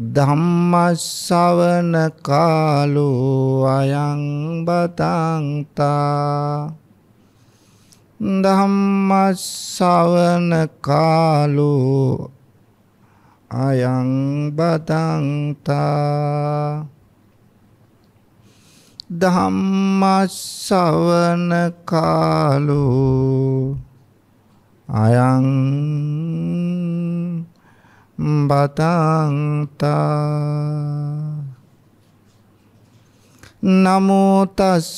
ධම්මස්සවන කාලෝ අයං බතන්තා ධම්මස්සවන කාලෝ අයං බතන්තා ධම්මස්සවන කාලෝ අයං බතන්තා නමෝතස්ස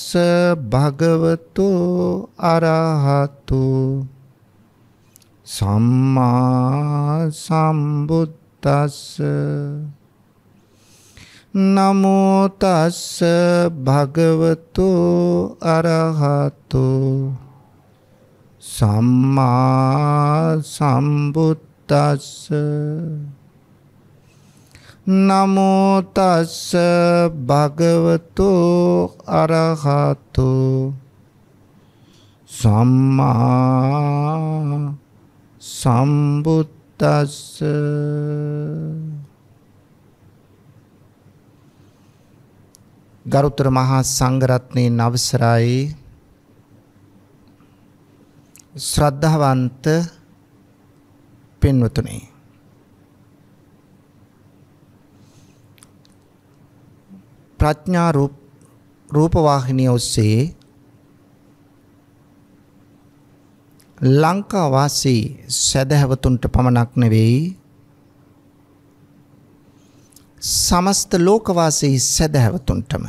භගවතු අරහතු සම්මා සම්බුද්දස්ස නමෝතස්ස භගවතු අරහතු සම්මා සම්බුද්ද තස්ස නමෝ තස්ස භගවතු අරහතු සම්මා සම්බුද්දස්ස ගරුතර මහා සංඝරත්නයේ නවසරයි ශ්‍රද්ධාවන්ත පින්වතුනි ප්‍රඥා රූප රූප වාහිනිය ඔස්සේ ලංකා වාසී සදහැවතුන්ට පමණක් නෙවෙයි සමස්ත ලෝක වාසී සදහැවතුන්ටම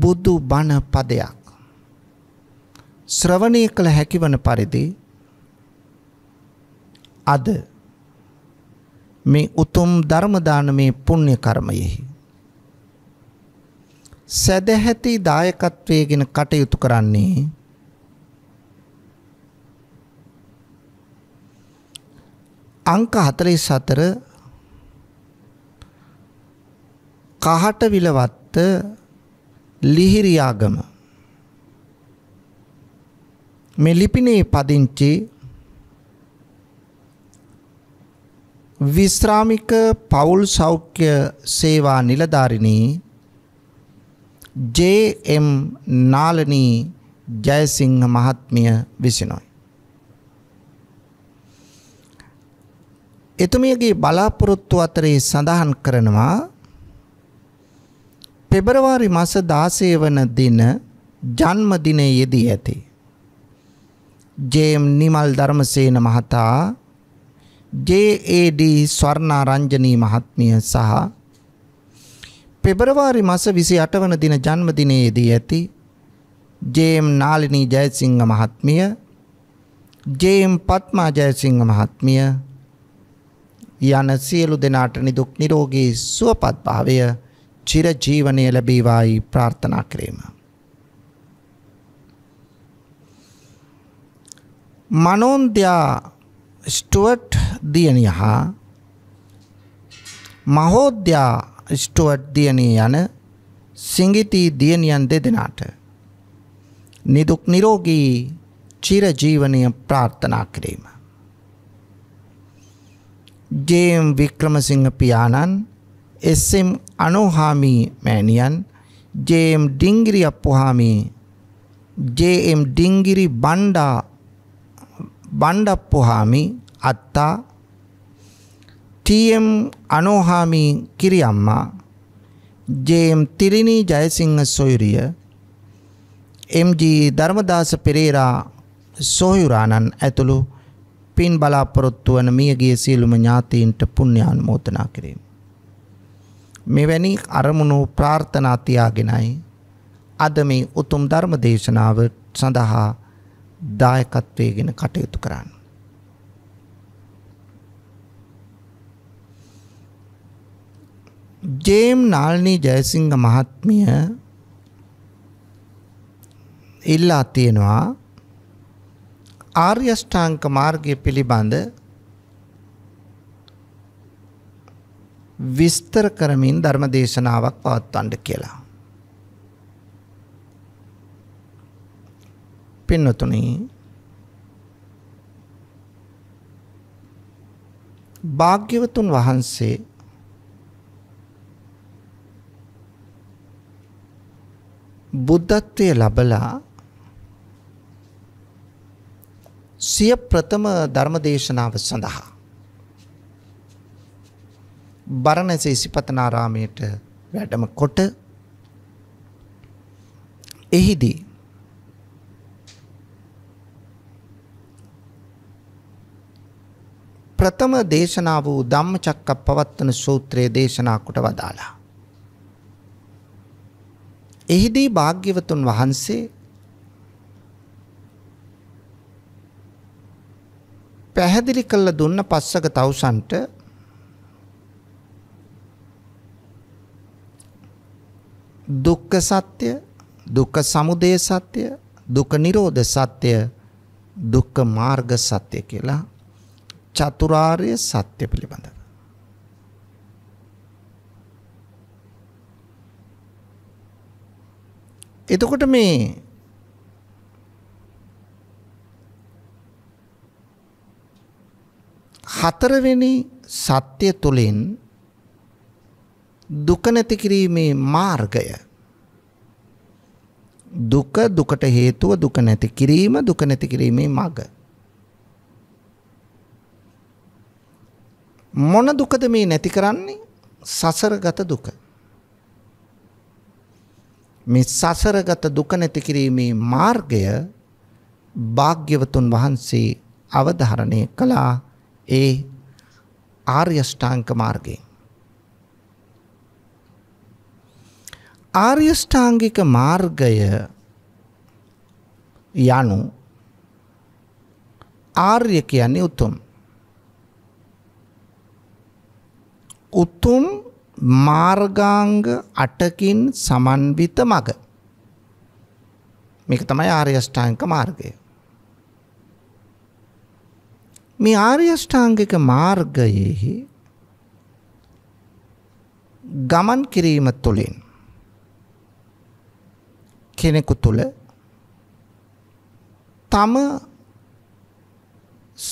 බුදු බණ පදයක් ශ්‍රවණය කළ හැකිවන පරිදි අද මේ උතුම් ධර්ම දානමේ පුණ්‍ය කර්මයෙහි සදැහැති දායකත්වයේගෙන කටයුතු කරන්නේ අංක 44 කහට විලවත්ත ලිහිරියාගම මේ ලිපිනේ පදිංචි විශ්‍රාමික පවුල් සෞඛ්‍ය සේවා නිලධාරිණී ජේ.එම්. නාලනී ජයසිංහ මහත්මිය විසිනොයි. එතුමියගේ බලාපොරොත්තු අතරේ සඳහන් කරනවා පෙබරවාරි මස 16 වන දින ජන්මදිනයේදී ඇති. ජේ.එම්. නිමල් ධර්මසේන මහතා ජේ.ඒ.ඩ්. ස්වර්ණාරංජනී මහත්මිය සහ පෙබරවාරි මාස 28 වන දින ජන්මදිනයේදී ඇති ජේ.එම්. නාලිනී ජයසිංහ මහත්මිය ජේ.එම්. පත්මා ජයසිංහ මහත්මිය යන සියලු දෙනාට නිදුක් නිරෝගී සුවපත් භාවය චිර ජීවනය ලැබේවායි ප්‍රාර්ථනා කිරීම. මනෝන්ද්‍යා ස්ටුවට් දියණිය හා මහෝද්‍යා ස්ටුවට් දියණිය යන සිඟිති දියණියන් දෙදෙනාට නිදුක් නිරෝගී චිරජීවනය ප්‍රාර්ථනා කිරීම. ජේම් වික්‍රමසිංහ පියාණන් එස්ම් අනෝහාමි මෑණියන් ජේම් ඩිංගිරි අප්පුහාමි ජේම් ඩිංගිරි බණ්ඩා බණ්ඩප්පුහාමි අත්තා ටම් අනෝහාමි කිරියම්මා ජම් තිරිණී ජයසිංහ සොයුරිය MG ධර්මදාස පෙරේරා සොහයුරාණන් ඇතුළු පින් බලාපොරොත්තු වන මියගිය සියලුම ඥාතීන්ට පුණ්‍යානුමෝදනා කිරීම. මෙවැනි අරමුණු ප්‍රාර්ථනා තියාගෙනයි අද මේ උතුම් ධර්ම දේශනාව සඳහා දායකත්වයේගෙන කටයුතු කරන්න. ජේම් නාල්නී ජයසිංහ මහත්මිය ඉල්ලා තියෙනවා ආර්ය ෂ්ටාංග මාර්ගය පිළිබඳ විස්තර කරමින් ධර්ම දේශනාවක් පවත්වන්න කියලා. පින්නතුනි භාග්‍යවතුන් වහන්සේ බුද්ධත්වයේ ලබලා සිය ප්‍රථම ධර්ම දේශනාව සඳහා බරණැස ඉසිපතනාරාමයට වැඩම කොට එහිදී ප්‍රථම දේශනා වූ ධම්මචක්කප්පවත්තන සූත්‍රය දේශනා කොට වදාලා. එහිදී භාග්‍යවතුන් වහන්සේ පැහැදිලි කළ දුන්න පස්සක තවුසන්ට දුක්ඛ සත්‍ය දුක්ඛ සමුදය සත්‍ය දුක්ඛ නිරෝධ සත්‍ය දුක්ඛ මාර්ග සත්‍ය කියලා චතුරාර්ය සත්‍ය පිළිබඳව. එතකොට මේ හතරවෙනි සත්‍ය තුළින් දුක නැති කිරීමේ මාර්ගය දුක දුකට හේතුව දුක නැති කිරීම දුක නැති කිරීමේ මඟ මොන දුකද මේ නැති කරන්නේ? සසරගත දුක. මේ සසරගත දුක නැති කිරීමේ මාර්ගය භාග්‍යවතුන් වහන්සේ අවධාරණය කළා ඒ ආර්ය ෂ්ටාංග මාර්ගයෙන්. ආර්ය ෂ්ටාංගික මාර්ගය යනු ආර්ය කියන්නේ උතුම් උතුම් මාර්ගාංග 8කින් සමන්විත මග. මේක තමයි ආර්ය අෂ්ටාංගික මාර්ගය. මේ ආර්ය අෂ්ටාංගික මාර්ගයේ ගමන් කිරීම තුළින් කෙනෙකු තුළ තම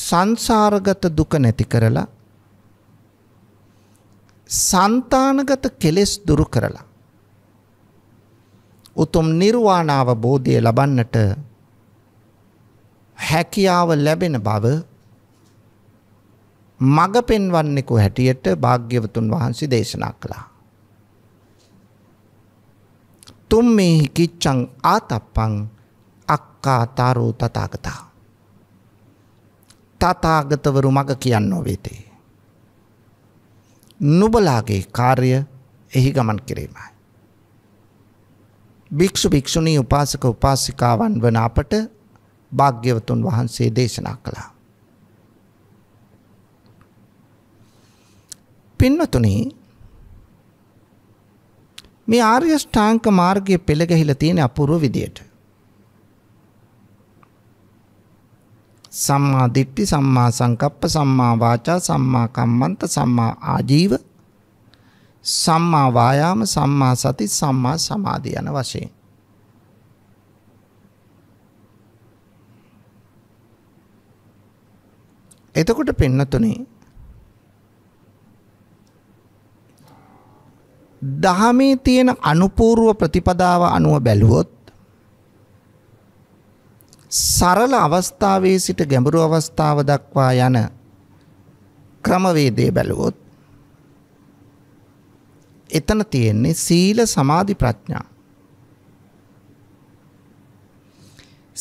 සංසාරගත දුක නැති කරලා సంతానගත කෙලෙස් දුරු කරලා උතුම් නිර්වාණ අවබෝධය ලබන්නට හැකියාව ලැබෙන බව මඟ පෙන්වන්නෙකු හැටියට භාග්‍යවතුන් වහන්සේ දේශනා කළා. තුම්මේහි කිච්ඡං ආතප්පං අක්කාතරෝ තථාගතා. තථාගතවරු මඟ කියන්නේ වෙතේ. නුබලාගේ කාර්ය එහි ගමන් කිරීමයි. භික්‍ෂු භික්‍ෂුණී උපාසක උපාසිකාවන් වන අපට භාග්‍යවතුන් වහන්සේ දේශනා කළා. පින්වතුනි මේ ආර්ය ෂ්ඨාංක මාර්ගය පෙළගැහිලා තියෙන අපූර්ව විදියට සම්මා දිට්ඨි සම්මා සංකප්ප සම්මා වාචා සම්මා කම්මන්ත සම්මා ආජීව සම්මා වායාම සම්මා සති සම්මා සමාධි යන වශයෙන් එතකොට පින්නතුනේ දහමේ තියෙන අනුපූර්ව ප්‍රතිපදාව අනුව බැලුවොත් සරල අවස්ථාවේ සිට ගැඹුරු අවස්ථාව දක්වා යන ක්‍රමවේදය බැලුවොත් එතන තියෙන්නේ සීල සමාධි ප්‍රඥා.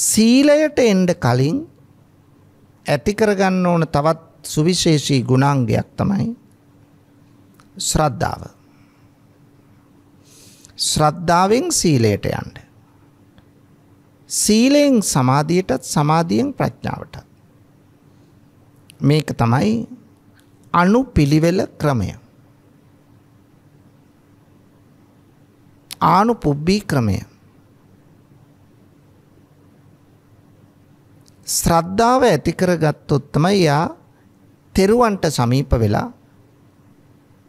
සීලයට එන්න කලින් ඇති කරගන්න ඕන තවත් සුවිශේෂී ගුණාංගයක් තමයි ශ්‍රද්ධාව. ශ්‍රද්ධාවෙන් සීලයට යන්න. සීලෙන් සමාධියටත් සමාධියෙන් ප්‍රඥාවට. මේක තමයි අනු පිළිවෙල ක්‍රමය. ආනු පුබ්බී ක්‍රමය. ශ්‍රද්ධාව ඇති කරගත්තොත් තමයි යා තෙරුවන්ට සමීප වෙලා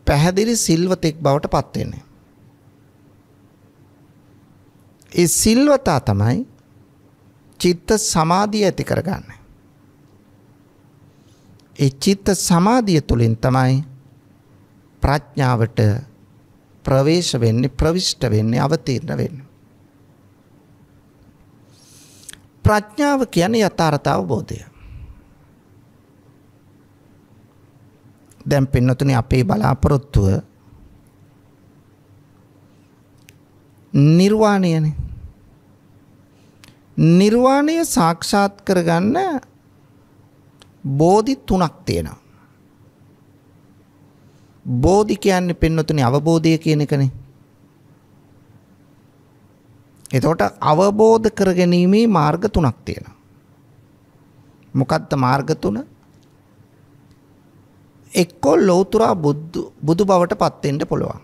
පැහැදිලි සිල්වතෙක් බවට පත් වෙන්නේ. ඒ සිල්වතා තමයි චිත්ත සමාධිය ඇති කරගන්න. ඒ චිත්ත සමාධිය තුළින් තමයි ප්‍රඥාවට ප්‍රවේශ වෙන්නේ ප්‍රවිෂ්ඨ වෙන්නේ අවතීර්ණ වෙන්නේ. ප්‍රඥාව කියන්නේ යථාර්ථ අවබෝධය. දැන් පින්නතුනි අපේ බලාපොරොත්තුව නිර්වාණයනේ නිර්වාණය සාක්ෂාත් කරගන්න බෝධි තුනක් තියෙනවා. බෝධි කියන්නේ පෙන්වතුනේ අවබෝධය කියන එකනේ. එතකොට අවබෝධ කරගැනීමේ මාර්ග තුනක් තියෙනවා. මොකක්ද මාර්ග තුන? එක්කෝ ලෞතර බුදු බුදු බවට පත් වෙන්න පුළුවන්.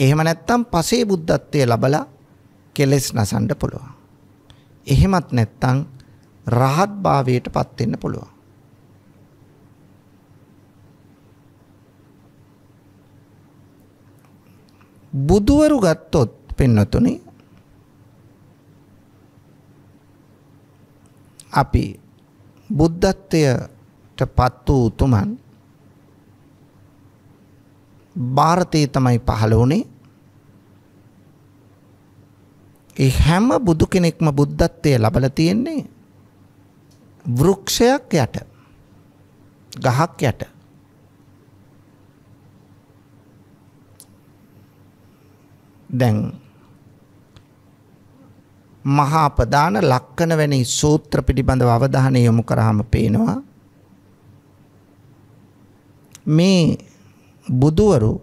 එහෙම නැත්නම් පසේ බුද්ධත්වයේ ලබලා කෙලෙස් නසන්න පුළුවන්. එහෙමත් නැත්නම් රහත් භාවයටපත් වෙන්න පුළුවන්. බුදුවරු ගත්තොත් පින්නතුනි අපි බුද්ධත්වයටපත් වූ උතුමන් ಭಾರತයේ තමයි පහළ වුණේ ඒ හැම බුදු කෙනෙක්ම බුද්ධත්වයේ ලබලා තියෙන්නේ වෘක්ෂයක් යට. ගහක් යට. දැන් මහා ප්‍රදාන ලක්කන වැනි සූත්‍ර පිටිබඳව අවධානය යොමු කරාම පේනවා මේ බුදවරු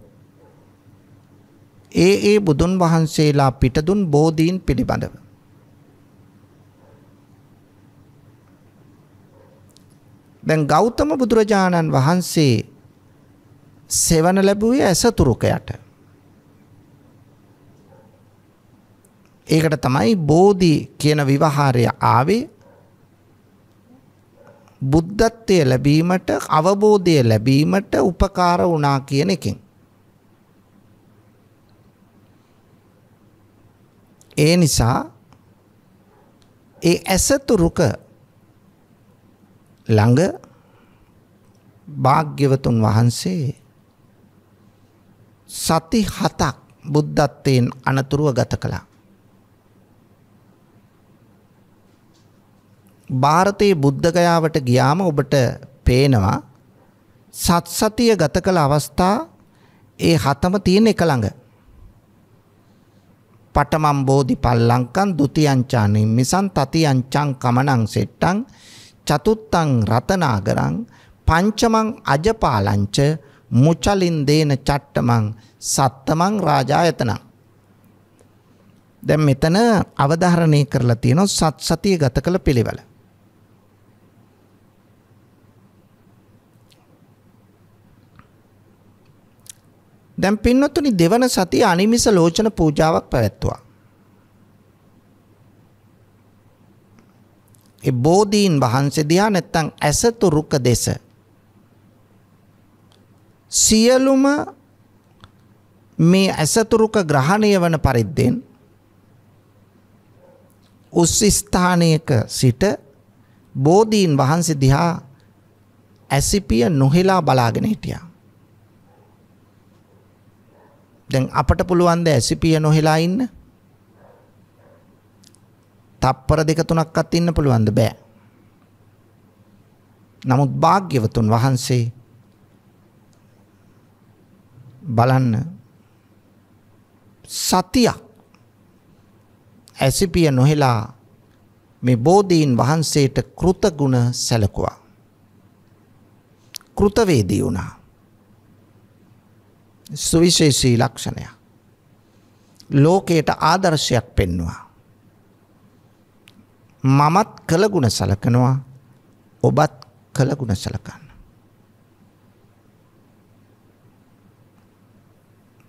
ඒ ඒ බුදුන් වහන්සේලා පිටදුන් බෝධීන් පිළිබඳව දැන් ගෞතම බුදුරජාණන් වහන්සේ සෙවන ලැබුවේ ඇසතුරුකයට. ඒකට තමයි බෝධි කියන විවහාරය ආවේ. බුද්ධත්වය ලැබීමට අවබෝධය ලැබීමට උපකාර වුණා කියන එකෙන්. ඒ නිසා ඒ ඇසතුරුක ළඟ භාග්‍යවතුන් වහන්සේ සති හතක් බුද්ධත්වයෙන් අනතුරුව ගත කළා. ಭಾರತයේ බුද්ධගයාවට ගියාම ඔබට පේනවා සත් සතිය ගත කළ අවස්ථා ඒ හතම තියෙන එක ළඟ. පටමම් බෝධි පල්ලංකන් ဒ ුතියංචානි මිසන් තතියංචං කමනං සෙට්ටං චතුත්තං රතනාගරං පංචමං අජපාලංච මුචලින් දේන චට්ටමං සත්තමං රාජායතනං දැන් මෙතන අවධාරණය කරලා තියෙනවා සත් සතිය ගත කළ පිළිවෙල දැන් පින්නතුනි දෙවන සති අනිමිස ලෝචන පූජාවක් පැවැත්තුවා. ඒ බෝධීන් වහන්සේ දිහා නැත්තම් ඇසතුරුක දෙස සියලුම මේ ඇසතුරුක ග්‍රහණය වන පරිද්දෙන් උස් ස්ථානයක සිට බෝධීන් වහන්සේ දිහා ඇසිපිය නොහෙලා බලාගෙන හිටියා. දැන් අපට පුළුවන් ද ඇසිපිය නොහෙලා ඉන්න? තප්පර දෙක තුනක්වත් ඉන්න පුළුවන් ද බෑ. නමුත් භාග්‍යවතුන් වහන්සේ බලන්න සතියක් ඇසිපිය නොහෙලා මේ බෝධීන් වහන්සේට කෘතගුණ සැලකුවා. කෘතවේදී වුණා. සුවිශේෂී ලක්ෂණයක්. ලෝකයට ආදර්ශයක් පෙන්වුවා. මමත් කළගුණ සලකනවා ඔබත් කළගුණ සලකන්න.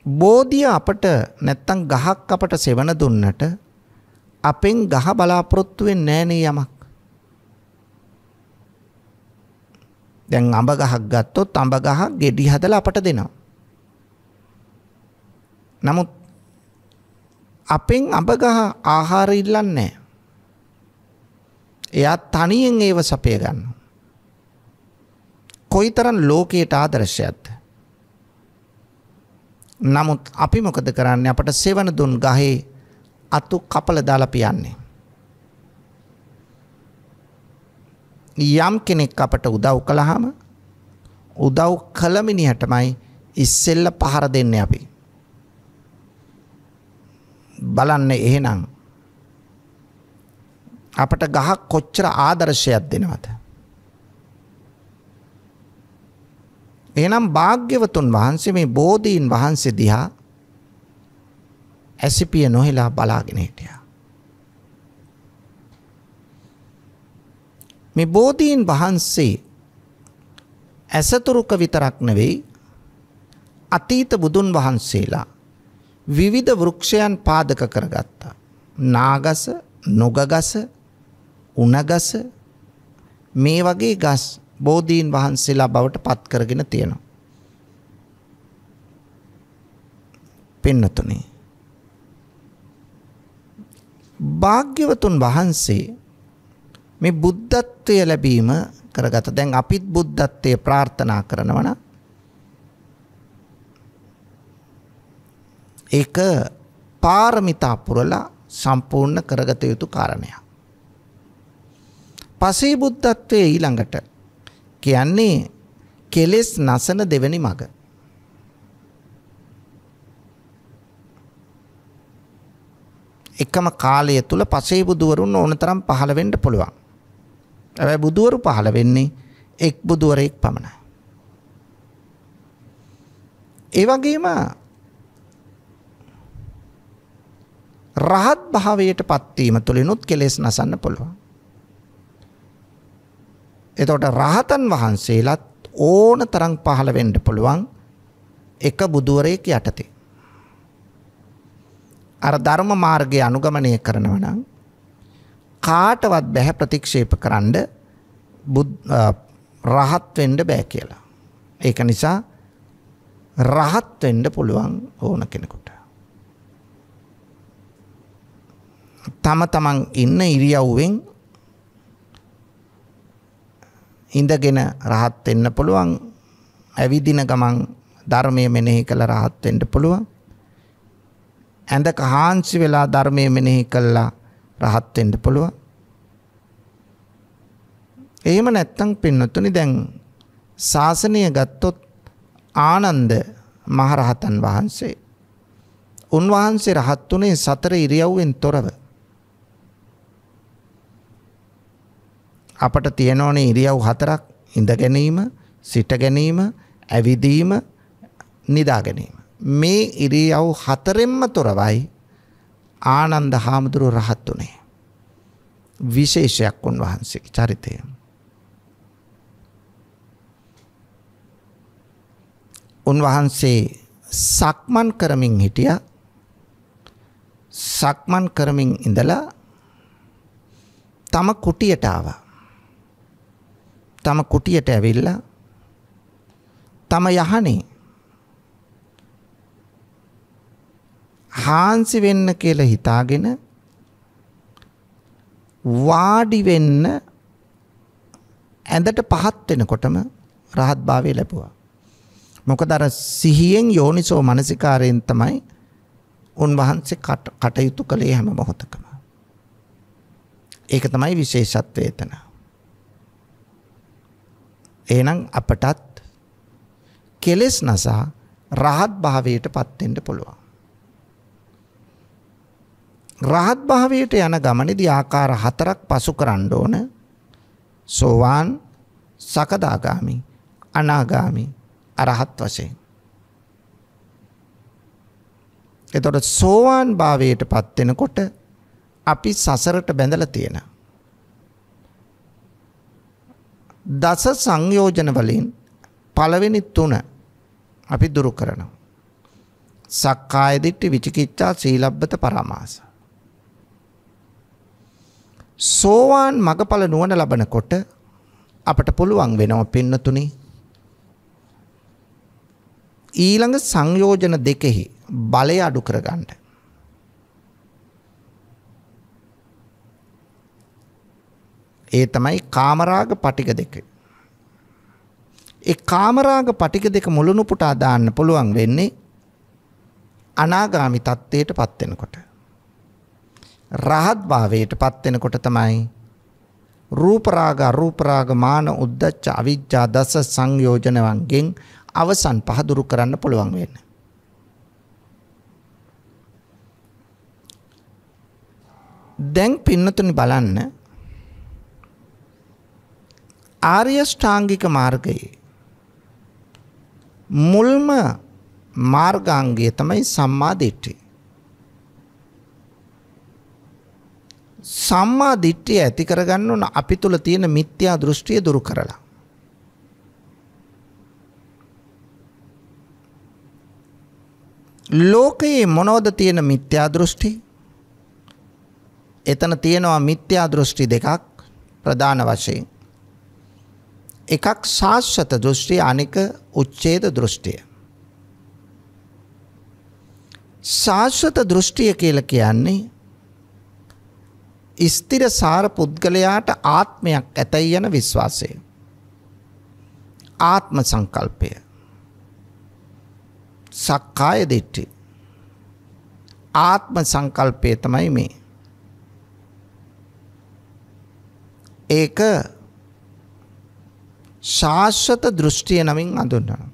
බෝධිය අපට නැත්තම් ගහක් අපට සෙවන දුන්නට අපෙන් ගහ බලාපොරොත්තු වෙන්නේ නැණේ යමක්. දැන් අඹ ගහක් ගත්තොත් අඹ ගහ ගෙඩි හදලා අපට දෙනවා. නමුත් අපෙන් අපගහ ආහාර ඉල්ලන්නේ එයා තනියෙන් ඒව සපය ගන්න. කොයිතරම් ලෝකයට ආදර්ශයක්ද? නමුත් අපි මොකද කරන්නේ අපට සෙවන දුන් ගහේ අතු කපල දාලා පියන්නේ. යම් කෙනෙක් අපට උදව් කළාම උදව් කළ මිනිහටමයි ඉස්සෙල්ල පහර දෙන්නේ අපි. බලන්න එහෙනම් අපට ගහක් කොච්චර ආදර්ශයක් දෙනවද එහෙනම් භාග්‍යවතුන් වහන්සේ මේ බෝධීන් වහන්සේ දිහා ඇසිපිය නොහිලා බලාගෙන හිටියා මේ බෝධීන් වහන්සේ ඇසතුරුක විතරක් නෙවෙයි අතීත බුදුන් වහන්සේලා විවිධ වෘක්ෂයන් පාදක කරගත්තා. නාගස, නොගගස, උණගස මේ වගේ ගස් බෝධීන් වහන්සේලා බවට පත් කරගෙන තියෙනවා. පින්නතුනේ. භාග්‍යවතුන් වහන්සේ මේ බුද්ධත්වය ලැබීම කරගත. දැන් අපිත් බුද්ධත්වයේ ප්‍රාර්ථනා කරනවා නම් ඒක පාරමිතා පුරලා සම්පූර්ණ කරගත යුතු කාරණයක්. පසේ බුද්ධත්වයේ ඊළඟට කියන්නේ කෙලෙස් නසන දෙවැනි මඟ. එකම කාලය තුල පසේ බුදුවරුන් ඕනතරම් පහළ වෙන්න පුළුවන්. හැබැයි බුදුවරු පහළ වෙන්නේ එක් බුදුවරයෙක් පමණයි. ඒ වගේම රහත් භාවයට පත්වීම තුළිනුත් කෙලෙස් නසන්න පුළුවන්. එතකොට රහතන් වහන්සේලාත් ඕන තරම් පහළ වෙන්න පුළුවන් එක බුදුවරයෙක් යටතේ. අර ධර්ම මාර්ගය අනුගමනය කරනවා නම් කාටවත් බැහැ ප්‍රතික්ෂේප කරන්න රහත් වෙන්න බෑ කියලා. ඒක නිසා රහත් වෙන්න පුළුවන් ඕන කෙනෙකුට. තම තමන් ඉන්න ඉරියව්වෙන් ඉඳගෙන රහත් වෙන්න පුළුවන් ඇවිදින ගමන් ධර්මය මෙනෙහි කළ රහත් වෙන්න පුළුවන් ඇඳක හාන්සි වෙලා ධර්මය මෙනෙහි කළා රහත් වෙන්න පුළුවන් එහෙම නැත්තම් පින්නතුනි දැන් ශාසනය ගත්තොත් ආනන්ද මහරහතන් වහන්සේ උන්වහන්සේ රහත් වුණේ සතර ඉරියව්වෙන් තොරව අපට තියෙනෝනේ ඉරියව් හතරක් ඉඳ ගැනීම, සිට ගැනීම, ඇවිදීම, නිදා ගැනීම. මේ ඉරියව් හතරෙන්ම තොරවයි ආනන්ද හාමුදුරුව රහත් වුණේ. විශේෂයක් උන්වහන්සේගේ චරිතය. උන්වහන්සේ සක්මන් කරමින් හිටියා. සක්මන් කරමින් ඉඳලා තම කුටියට ආවා. තම කුටියට ඇවිල්ලා තම යහනේ හාන්සි වෙන්න කියලා හිතාගෙන වාඩි වෙන්න ඇඳට පහත් වෙනකොටම රහත් භාවය ලැබුවා. මොකද අර සිහියෙන් යෝනිසෝ මනසිකාරයෙන් තමයි උන්වහන්සේ කටයුතු කළේ හැම මොහොතකම. ඒක තමයි විශේෂත්වය එතන. එහෙනම් අපටත් කෙලෙස් නසා රහත් භාවයට පත් වෙන්න පුළුවන්. රහත් භාවයට යන ගමනේදී ආකාර හතරක් පසු කරන්න ඕන. සෝවාන්, සකදාගාමි, අනාගාමි, අරහත් වශයෙන්. එතකොට සෝවාන් භාවයට පත් වෙනකොට අපි සසරට බැඳලා තියෙනවා. දස සංයෝජන වලින් පළවෙනි තුන අපි දුරු කරනවා. සක්කාය දිට්ඨි විචිකිච්ඡා සීලබ්බත පරාමාස. සෝවාන් මගඵල නුවණ ලබනකොට අපට පුළුවන් වෙනව පින්නතුනි ඊළඟ සංයෝජන දෙකෙහි බලය අඩු කරගන්න. ඒ තමයි කාමරාග පටික දෙක. ඒ කාමරාග පටික දෙක මුළුණු පුටා දාන්න පුළුවන් වෙන්නේ අනාගාමි තත්ත්වයටපත් වෙනකොට. රහත් භාවයටපත් වෙනකොට තමයි රූප රාග අරූප රාග මාන උද්දච්ච අවිජ්ජා දස සංයෝජන වංගෙන් අවසන් පහ දුරු කරන්න පුළුවන් වෙන්නේ. දැන් පින්නතුනි බලන්න ආර්ය ෂ්ටාංගික මාර්ගයේ මුල්ම මාර්ගාංගය තමයි සම්මා දිට්ඨිය. සම්මා දිට්ඨිය ඇති කරගන්න ඕන අපි තුල තියෙන මිත්‍යා දෘෂ්ටිය දුරු කරලා. ලෝකයේ මොනවද තියෙන මිත්‍යා දෘෂ්ටි? එතන තියෙනවා මිත්‍යා දෘෂ්ටි දෙකක් ප්‍රධාන වශයෙන්. එකක් ශාස්වත දෘෂ්ටිය අනික උච්ඡේද දෘෂ්ටිය. ශාස්වත දෘෂ්ටිය කියලා කියන්නේ ස්ථිර සාර පුද්ගලයාට ආත්මයක් ඇතයි යන විශ්වාසය. ආත්ම සංකල්පය. සක්කාය දිට්ඨි. ආත්ම සංකල්පය තමයි මේ. ඒක ශාශ්වත දෘෂ්ටිය නමින් අඳුන්වනවා.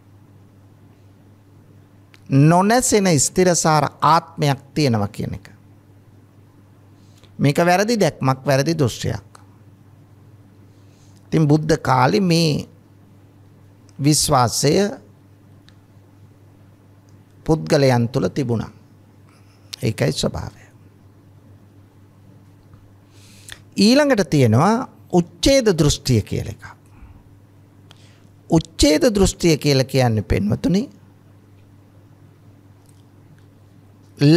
නොනැසෙන ස්ථිරසාර ආත්මයක් තියෙනවා කියන එක. මේක වැරදි දැක්මක් වැරදි දෘෂ්ටියක්. ඉතින් බුද්ධ කාලේ මේ විශ්වාසය පුද්ගලයන් තුළ තිබුණා. ඒකයි ස්වභාවය. ඊළඟට තියෙනවා උච්ඡේද දෘෂ්ටිය කියලා එකක්. උච්ඡේද දෘෂ්ටිය කියලා කියන්නේ පෙන්වතුනි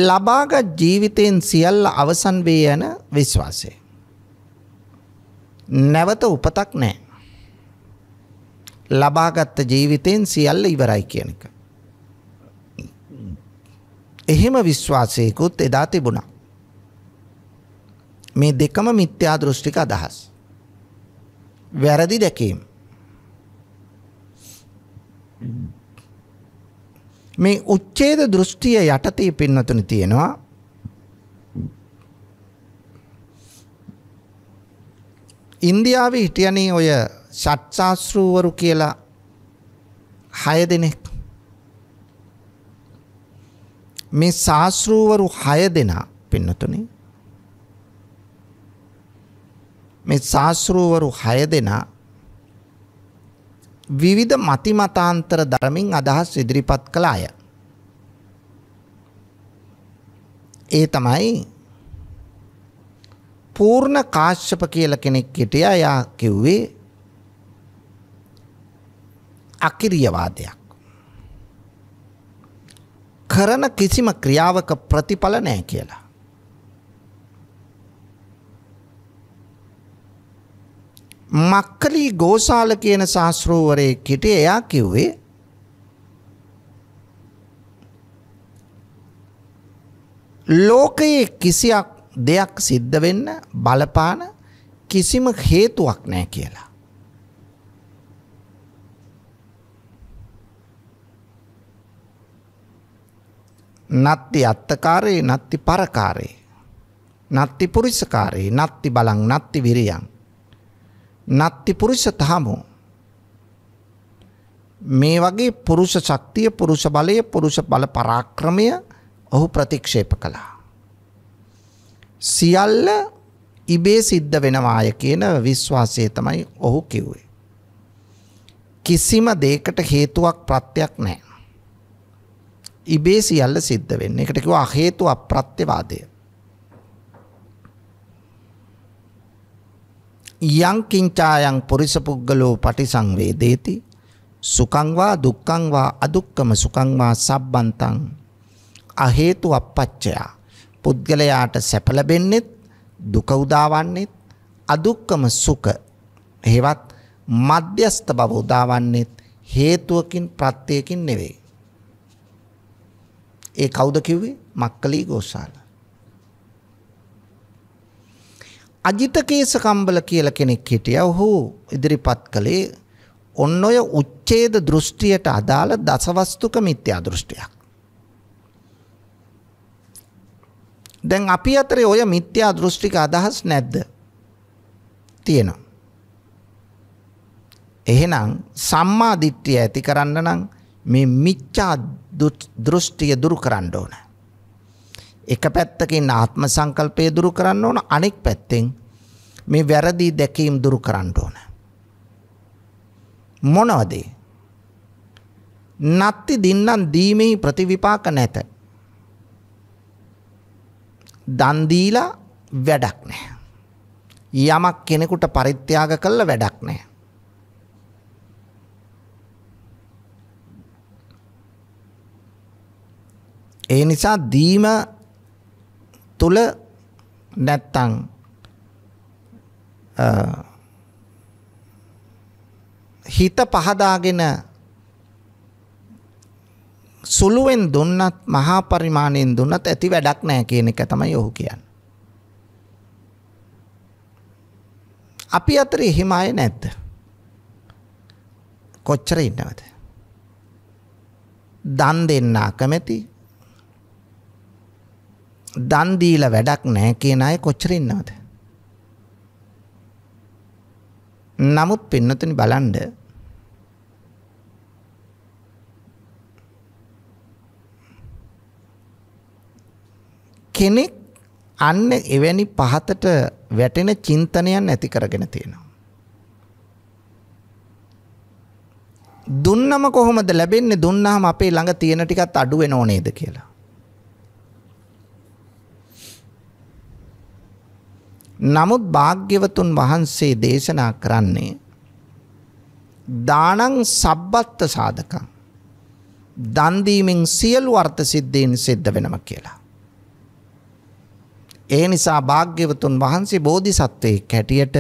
ලබාගත් ජීවිතයෙන් සියල්ල අවසන් වේ යන විශ්වාසය. නැවත උපතක් නැහැ. ලබාගත් ජීවිතයෙන් සියල්ල ඉවරයි කියන එක. එහෙම විශ්වාසයකුත් එදා තිබුණා. මේ දෙකම මිත්‍යා දෘෂ්ටික අදහස්. වැරදි දැකීම. මේ උච්ඡේද දෘෂ්ටිය යටතේ පින්නතුණ තියෙනවා ඉන්දියාවේ හිටියනේ ඔය ෂට්ශාස්ත්‍රූවරු කියලා හය දෙනෙක් මේ ශාස්ත්‍රූවරු හය දෙනා පින්නතුනේ මේ ශාස්ත්‍රූවරු හය දෙනා විවිධ මතිමතාන්තර දරමින් අදහස් ඉදිරිපත් කළ අය. ඒ තමයි පූර්ණ කාශ්‍යප කියලා කෙනෙක් හිටියා. එයා කිව්වේ අකිරියවාදයක්. කරන කිසිම ක්‍රියාවක ප්‍රතිඵල නැහැ කියලා. මක්කලි ගෝසාල කියන ශාස්ත්‍රෝවරයෙක් හිටියේ එයා කිව්වේ ලෝකයේ කිසියක් දෙයක් සිද්ධ වෙන්න බලපාන කිසිම හේතුවක් නැහැ කියලා. නත්ති අත්තකාරේ නත්ති පරකාරේ නත්ති පුරිසකාරේ නත්ති බලං නත්ති විරියං නත්ති පුරුෂ තහමු මේ වගේ පුරුෂ ශක්තිය පුරුෂ බලය පුරුෂ බල පරාක්‍රමය ඔහු ප්‍රතික්ෂේප කළා සියල්ල ඉබේ සිද්ධ වෙනවාය කියන විශ්වාසය තමයි ඔහු කිව්වේ කිසිම දෙයකට හේතුවක් ප්‍රත්‍යක් නැහැ ඉබේ සියල්ල සිද්ධ වෙන්නේ ඒකට කිව්වා හේතු අප්‍රත්‍යවාදය යං කිංචායන් පුරිස පුද්ගලෝ පටිසංවේදේති සුඛං වා දුක්ඛං වා අදුක්කම සුඛං වා සබ්බන්තං අ හේතු අපච්චය පුද්ගලයාට සැප ලැබෙන්නේ දුක උදාවන්නේ අදුක්කම සුඛ එහෙවත් මධ්‍යස්ත බව උදාවන්නේ හේතුවකින් ප්‍රත්‍යයකින් නෙවෙයි ඒ කවුද කිව්වේ මක්කලී ගෝසාල අජිත කේසකම්බල කියලා කෙනෙක් හිටියා. ඔහු ඉදිරිපත් කළේ ඔන්න ඔය උච්ඡේද දෘෂ්ටියට අදාළ දසවස්තුක මිත්‍යා දෘෂ්ටියක්. දැන් අපි අතරේ ඔය මිත්‍යා දෘෂ්ටික අදහස් නැද්ද? තියෙනවා. එහෙනම් සම්මා දිට්ඨිය ඇති කරන්න නම් මේ මිච්ඡා දෘෂ්ටිය දුරු කරන්න ඕනේ. එක පැත්තකින් ආත්ම සංකල්පය දුරු කරන්න ඕන අනෙක් පැත්තෙන් මේ වැරදි දැකීම් දුරු කරන්න ඕන. මොනවද? නත්ති දින්නම් දීමේ ප්‍රතිවිපාක නැත. දන් දීලා වැඩක් නැහැ. යමක් කෙනෙකුට පරිත්‍යාග කළ වැඩක් නැහැ. ඒ නිසා දීම තුල නැත්තම් හිත පහදාගෙන සුළුවෙන් දුන්නත් මහා පරිමාණයෙන් දුන්නත් ඇති වැඩක් නැහැ කියන එක තමයි ඔහු කියන්නේ. අපි අතර එහෙම අය නැද්ද? කොච්චර ඉන්නවද? දන් දෙන්න අකමැති දන් දීලා වැඩක් නැහැ කියන අය කොච්චර ඉන්නවද? නමුත් පින්නතුනි බලන්න කෙනෙක් අන්න එවැනි පහතට වැටෙන චින්තනයන් ඇති කරගෙන තියෙනවා. දුන්නම කොහොමද ලැබෙන්නේ දුන්නාම අපේ ළඟ තියෙන ටිකත් අඩු වෙනව නේද කියලා. නමුත් භාග්‍යවතුන් වහන්සේ දේශනා කරන්නේ දානං සබ්බත්ත සාධකං දන් දීමෙන් සියලු අර්ථ සිද්ධීන් සිද්ධ වෙනවා කියලා. ඒ නිසා භාග්‍යවතුන් වහන්සේ බෝධිසත්වයෙක් හැටියට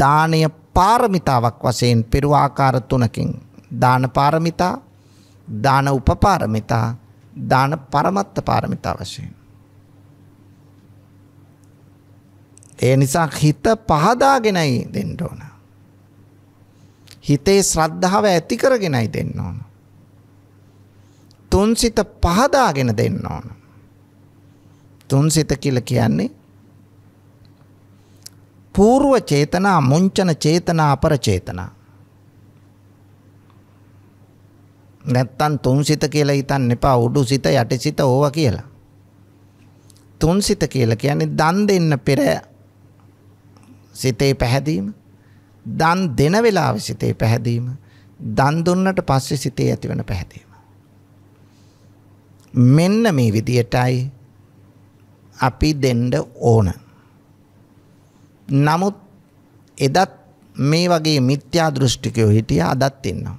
දානය පාරමිතාවක් වශයෙන් පිරු ආකාර තුනකින් දාන පාරමිතා දාන උපපාරමිතා දාන පරමත්ත පාරමිතා වශයෙන් ඒ නිසා හිත පහදාගෙනයි දෙන්න ඕන. හිතේ ශ්‍රද්ධාව ඇති කරගෙනයි දෙන්න ඕන. තුන්සිත පහදාගෙන දෙන්න ඕන. තුන්සිත කියලා කියන්නේ పూర్ව චේතනා, මුංචන චේතනා, අපර චේතනා. නැත්තම් තුන්සිත කියලා හිතන්න එපා උඩුසිත යටිසිත ඕවා කියලා. තුන්සිත කියලා කියන්නේ දන් දෙන්න පෙර සිතේ පැහැදීම දන් දෙන වෙලාවේ සිතේ පැහැදීම දන් දුන්නට පස්සේ සිතේ ඇතිවන පැහැදීම මෙන්න මේ විදියටයි අපි දෙන්න ඕන නමුත් එදත් මේ වගේ මිත්‍යා දෘෂ්ටිකයෝ හිටියා අදත් ඉන්නවා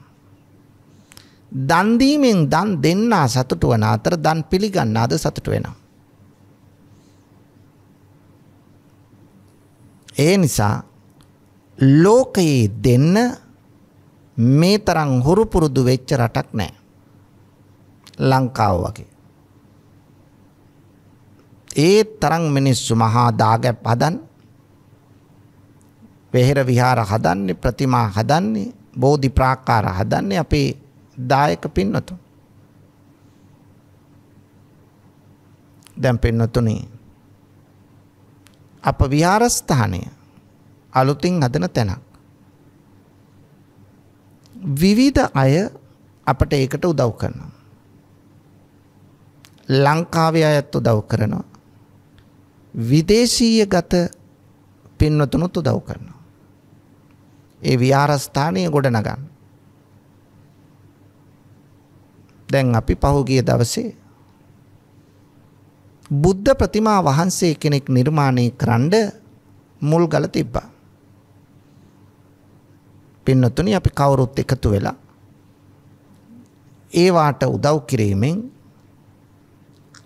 දන් දීමෙන් දන් දෙන්නා සතුටු වන අතර දන් පිළිගන්නාද සතුටු වෙනවා ඒ නිසා ලෝකයේ දෙන්න මේ තරම් හුරු පුරුදු වෙච්ච රටක් නැහැ. ලංකාව වගේ. ඒ තරම් මිනිස්සු මහා දාගැබ් හදන් වෙහෙර විහාර හදන්නේ ප්‍රතිමා හදන්නේ බෝධි ප්‍රාකාර හදන්නේ අපේ දායක පින්නතුන්. දැන් පින්නතුනේ අප විහාරස්ථානය අලුතින් හදන තැනක්. විවිධ අය අපට ඒකට උදව් කරනවා. ලංකාවේ අයත් උදව් කරනවා. විදේශීය ගත පින්වතුනුත් උදව් කරනවා. ඒ විහාරස්ථානය ගොඩනගන්න. දැන් අපි පහුගිය දවසේ බුද්ධ ප්‍රතිමා වහන්සේ කෙනෙක් නිර්මාණය කරන්න මුල් ගල තිබ්බා. පින්නතුනි අපි කවුරුත් එකතු වෙලා ඒ වාට උදව් කිරීමෙන්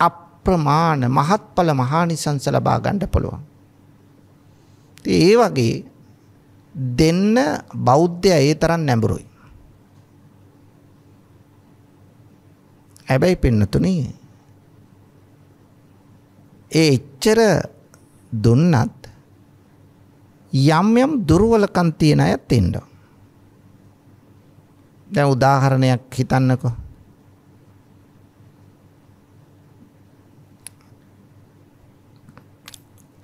අප්‍රමාණ මහත්ඵල මහානිසංස ලබා ගන්න පුළුවන්. ඉතින් ඒ වගේ දෙන්න බෞද්ධය ඒ තරම් නැඹුරුයි. හැබැයි පින්නතුනි ඒ එච්චර දුන්නත් යම් යම් දුර්වලකම් තියෙන අයත් ඉන්නවා. දැන් උදාහරණයක් හිතන්නකෝ.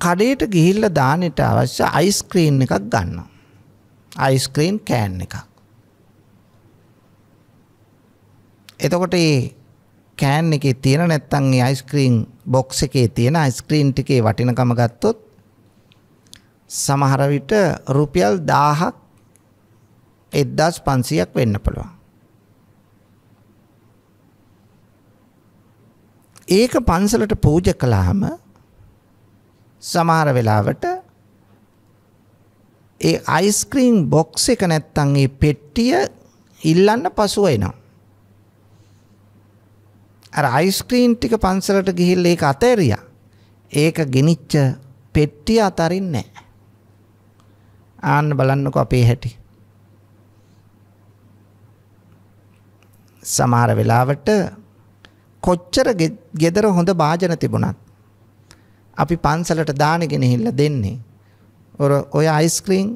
කඩේට ගිහිල්ලා දාන්නට අවශ්‍ය අයිස්ක්‍රීම් එකක් ගන්නවා. අයිස්ක්‍රීම් කෑන් එකක්. එතකොට ඒ කෑන් එකේ තියෙන නැත්තම් ඒ අයිස්ක්‍රීම් බොක්ස් එකේ තියෙන අයිස්ක්‍රීම් ටිකේ වටිනකම ගත්තොත් සමහර විට රුපියල් 1000ක් 1500ක් වෙන්න පුළුවන්. ඒක පන්සලට පූජ කළාම සමහර වෙලාවට ඒ අයිස්ක්‍රීම් බොක්ස් එක නැත්තම් ඒ පෙට්ටිය ඉල්ලන්න පසුව එනවා. අර අයිස්ක්‍රීම් ටික පන්සලට ගිහිල්ලා ඒක අතෑරියා. ඒක ගෙනිච්ච පෙට්ටිය අතරින්නේ නැහැ. ආන්න බලන්නකෝ අපේ හැටි. සමහර වෙලාවට කොච්චර gedara හොඳ වාජන තිබුණත් අපි පන්සලට දාන ගෙනහිල්ලා දෙන්නේ ඔය අයිස්ක්‍රීම්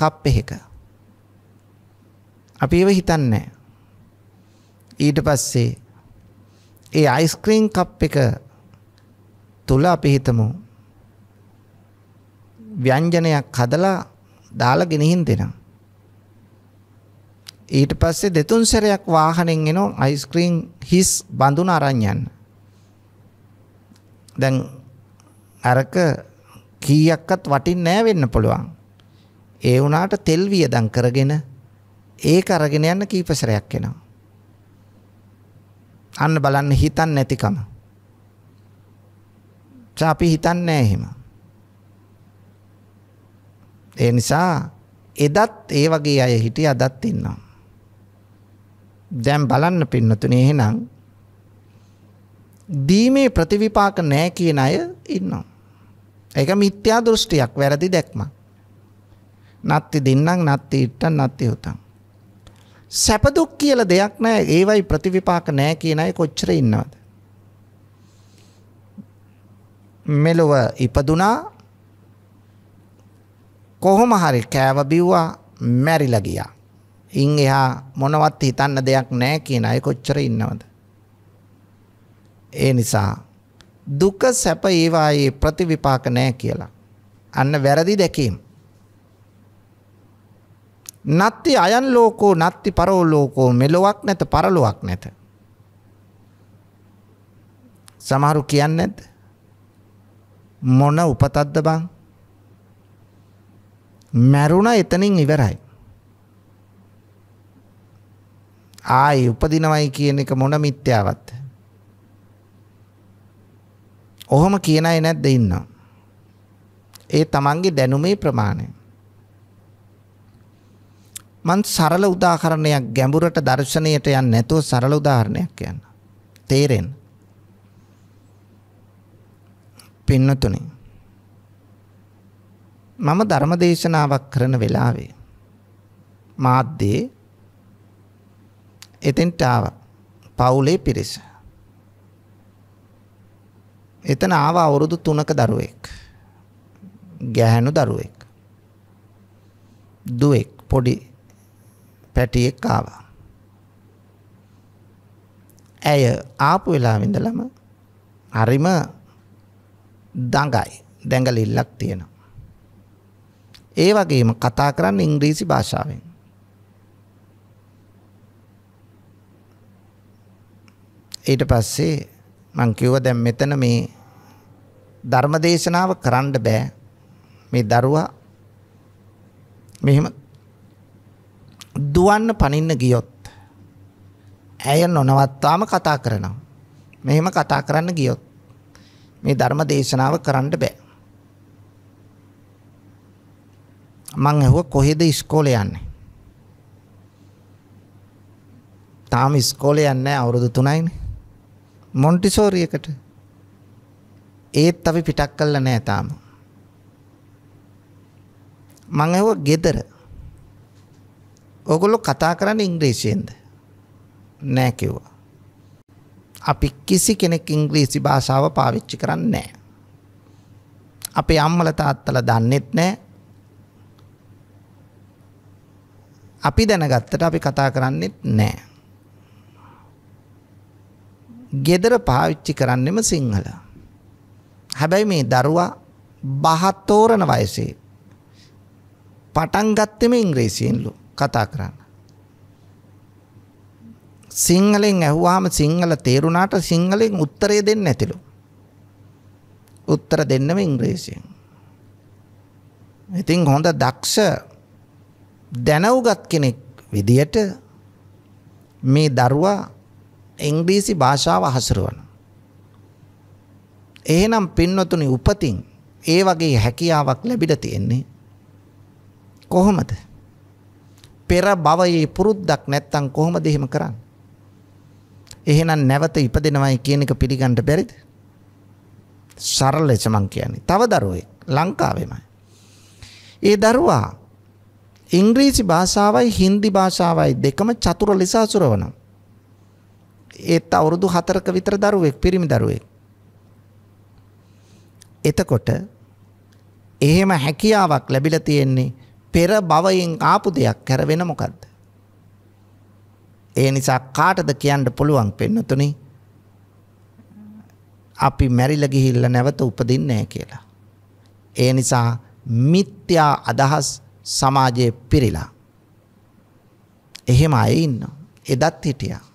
කප් එකක. අපි ඒව හිතන්නේ ඊට පස්සේ ඒ අයිස්ක්‍රීම් කප් එක තුල අපි හිතමු ව්‍යංජනයක් හදලා දාලා ගෙනihin දෙනවා. ඊට පස්සේ දෙතුන් සැරයක් වාහනෙන් එනවා අයිස්ක්‍රීම් හිස් බඳුන අරන් යන්න. දැන් අරක කීයක්වත් වටින්නේ නැහැ වෙන්න පුළුවන්. ඒ වුණාට තෙල් වියදම් කරගෙන ඒක අරගෙන යන්න කීප සැරයක් එනවා. අන්න බලන්න හිතන් නැතිකම. අපි හිතන්නේ නැහැ එහෙම. ඒ නිසා එදත් ඒ වගේ අය හිටිය අදත් ඉන්නවා. දැන් බලන්න පින්නතුනේ එහෙනම් දීමේ ප්‍රතිවිපාක නැහැ කියන අය ඉන්නවා. ඒක මිත්‍යා දෘෂ්ටියක්, වැරදි දැක්මක්. නත්ති දින්නම් නත්ති ඉට්ටන් නත්ති උතම්. සැප දුක් කියලා දෙයක් නැහැ. ඒවයි ප්‍රතිවිපාක නැහැ කියන අය කොච්චර ඉන්නවද? මෙලොව ඉපදුනා කොහොම හරි කෑව බිව්වා මැරිලා ගියා. ඉන් එහා මොනවත් හිතන්න දෙයක් නැහැ කියන අය කොච්චර ඉන්නවද? ඒ නිසා දුක සැප ඒවායේ ප්‍රතිවිපාක නැහැ කියලා. අන්න වැරදි දැකීම. නත්ති අයන් ලෝකෝ නත්ති පරෝ ලෝකෝ මෙලොවක් නැත පරලොවක් නැත. සමහරු කියන්නේ නැද්ද? මොන උපතක්ද බං? මැරුණා එතනින් ඉවරයි. ආයි උපදිනවයි කියන එක මොන මිත්‍යාවත්ද? ඔහොම කියන අය නැද්ද ඉන්නවා? ඒ තමන්ගේ දැනුමේ ප්‍රමාණය. මං සරල උදාහරණයක් ගැඹුරට දර්ශනයට යන්නේ නැතුව සරල උදාහරණයක් කියන්න. තේරෙන්න. පින්නතුනේ. මම ධර්ම දේශනාවක් කරන වෙලාවේ මාධ්‍යේ එතෙන්ට ආවා. පවුලේ පිරිස. එතන ආව අවුරුදු 3ක දරුවෙක්. ගැහැණු දරුවෙක්. දුවෙක් පොඩි පැටියෙක් ආවා. ඇය ආපු වෙලාවෙ ඉඳලම හරිම දඟයි. දැඟලිල්ලක් තියෙනවා. ඒ වගේම කතා කරන්න ඉංග්‍රීසි භාෂාවෙන්. ඊට පස්සේ මං කිව්වා දැන් මෙතන මේ ධර්මදේශනාව කරන්න බෑ. මේ දරුවා මෙහෙම දුවන්න පනින්න ගියොත් ඇය නොනවත්වාම කතා කරනවා. මෙහෙම කතා කරන්න ගියොත් මේ ධර්ම දේශනාව කරන්න බෑ. මං ඇහුව කොහෙද ඉස්කෝලේ යන්නේ? තාම ඉස්කෝලේ යන්නේ අවුරුදු 3යිනේ. මොන්ටිසෝරි එකට. ඒත් අපි පිටක් කළා නෑ තාම. මං ඇහුව ගෙදර ඕගොල්ලෝ කතා කරන්නේ ඉංග්‍රීසියෙන්ද? නෑ කිව්වා. අපි කිසි කෙනෙක් ඉංග්‍රීසි භාෂාව පාවිච්චි කරන්නේ නෑ. අපේ අම්මලා තාත්තලා දන්නෙත් නෑ. අපි දැනගත්තට අපි කතා කරන්නෙත් නෑ. ගෙදර පාවිච්චි කරන්නෙම සිංහල. හැබැයි මේ දරුවා බහතෝරන වයසේ පටන් ගත්තෙම ඉංග්‍රීසියෙන්ලු. කතා කරන්න. සිංහලෙන් ඇහුවාම සිංහල තේරුණාට සිංහලෙන් උත්තරය දෙන්න ඇතිලු. උත්තර දෙන්නම ඉංග්‍රීසියෙන්. ඉතින් හොඳ දක්ෂ දැනවගත් කෙනෙක් විදියට මේ දරුවා ඉංග්‍රීසි භාෂාව හසුරවන. එහෙනම් පින්නතුනි උපතින් ඒ වගේ හැකියාවක් ලැබිලා තියෙන්නේ කොහොමද? පෙර භවයේ පුරුද්දක් නැත්තම් කොහොමද එහෙම කරන්නේ? එහෙනම් නැවත ඉපදෙනවයි කියන එක පිළිගන්න බැරිද? සරල ලෙස මං කියන්නේ. තව දරුවෙක් ලංකාවේමයි. ඒ දරුවා ඉංග්‍රීසි භාෂාවයි හින්දි භාෂාවයි දෙකම චතුර ලෙස අසුරවනවා. ඒත් අවුරුදු 4ක විතර දරුවෙක් පිරිමි දරුවෙක්. එතකොට එහෙම හැකියාවක් ලැබිලා තියෙන්නේ පෙර භවයෙන් ආපු දෙයක් කර වෙන මොකද්ද? ඒ නිසා කාටද කියන්න පුළුවන් පෙන්නතුනි? අපි මැරිලා ගිහිල්ලා නැවත උපදින්නේ නැහැ කියලා. ඒ නිසා මිත්‍යා අදහස් සමාජයේ පිරিলা. එහෙම අය ඉන්නවා. එදත් හිටියා.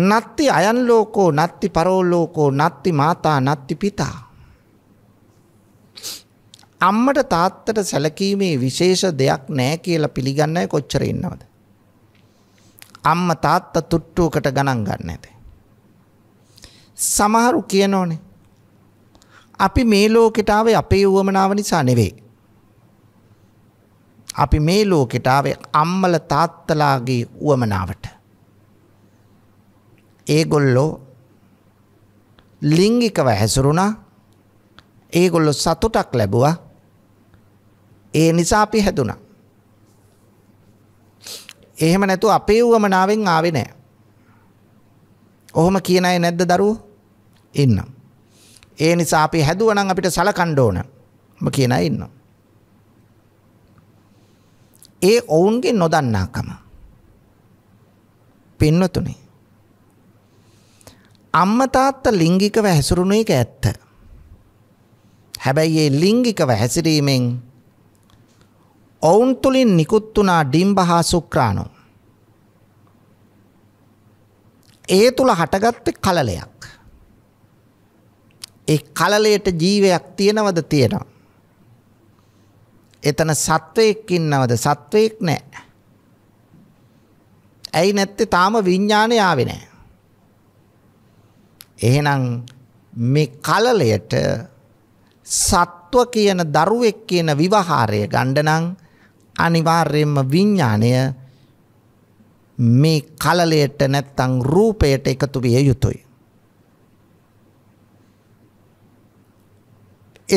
නත්ති අයන් ලෝකෝ නත්ති පරෝ ලෝකෝ නත්ති මාතා නත්ති පිතා අම්මට තාත්තට සැලකීමේ විශේෂ දෙයක් නැහැ කියලා පිළිගන්නයි කොච්චර ඉන්නවද අම්මා තාත්තා තුට්ටුවකට ගණන් ගන්න නැත සමහරු කියනෝනේ අපි මේ ලෝකෙට ආවේ අපේ උවමනාව නිසා නෙවෙයි අපි මේ ලෝකෙට ආවේ අම්මල තාත්තලාගේ උවමනාවට ඒගොල්ලෝ ලිංගිකව හැසිරුණා. ඒගොල්ලෝ සතුටක් ලැබුවා. ඒ නිසා අපි හැදුනා. එහෙම නැතුව අපේ වමනාවෙන් ආවේ නැහැ. ඔහොම කියන අය නැද්ද දරුවෝ? ඉන්නවා. ඒ නිසා අපි හැදුවා නම් අපිට සලකන්න ඕන. ම කියන අය ඉන්නවා. ඒ ඔවුන්ගේ නොදන්නාකම. පින්නතුනේ අම්මා තාත්තා ලිංගිකව හැසිරුණු එක ඇත්ත. හැබැයි මේ ලිංගිකව හැසිරීමෙන් ඔවුන් තුලින් නිකුත් වුණා ඩිම්බ හා සුක්‍රාණු. ඒ තුල හටගත්තේ කලලයක්. ඒ කලලයට ජීවයක් තියනවද තියෙනවා. එතන සත්වයක් ඉන්නවද සත්වයක් නැහැ. ඇයි නැත්තේ තාම විඤ්ඤාණය ආවේ නැහැ. එහෙනම් මේ කලලයට සත්ව කියන දරුවෙක් කියන විවහාරය ගන්න නම් අනිවාර්යයෙන්ම විඥාණය මේ කලලයට නැත්තම් රූපයට එකතු විය යුතුයි.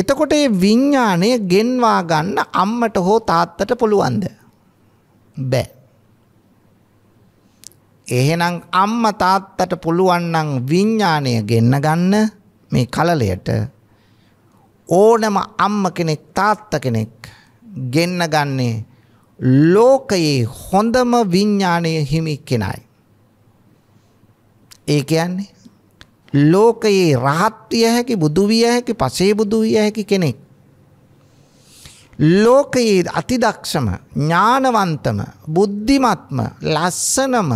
එතකොට මේ විඥාණය ගෙන්වා ගන්න අම්මට හෝ තාත්තට පුළුවන්ද? බෑ. එහෙනම් අම්මා තාත්තට පුළුවන් නම් විඥාණය ගෙන්න ගන්න මේ කලලයට ඕනම අම්ම කෙනෙක් තාත්ත කෙනෙක් ගෙන්න ගන්නේ ලෝකයේ හොඳම විඥාණය හිමි කෙනයි. ඒ කියන්නේ ලෝකයේ රහත් විය හැකි බුදු විය හැකි පසේ බුදු විය හැකි කෙනෙක්. ලෝකයේ අතිදක්ෂම ඥානවන්තම බුද්ධිමත්ම ලස්සනම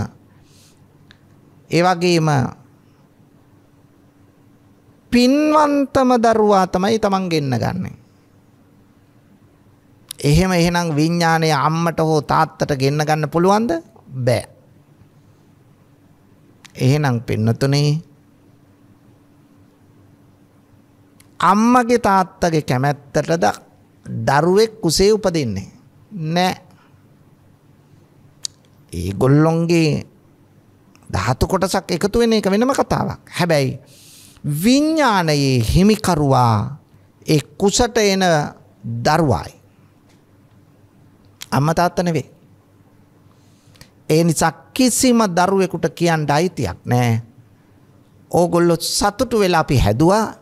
ඒ වගේම පින්වන්තම දරුවා තමයි තමන් ගෙන්න ගන්නෙ. එහෙම එහෙනම් විඥානය අම්මට හෝ තාත්තට ගෙන්න ගන්න පුළුවන්ද? බෑ. එහෙනම් පින්නතුනේ අම්මගේ තාත්තගේ කැමැත්තටද දරුවෙක් කුසේ උපදින්නේ? නෑ. ඒගොල්ලොන්ගේ ධාතු කොටසක් එකතු වෙන එක වෙනම කතාවක්. හැබැයි විඤ්ඤාණයේ හිමිකරුවා ඒ කුසට එන දරුවායි. අම්මා තාත්තා නෙවෙයි. ඒ නිසා කිසිම දරුවෙකුට කියන්න අයිතියක් නැහැ. ඕගොල්ලෝ සතුටු වෙලා අපි හැදුවා.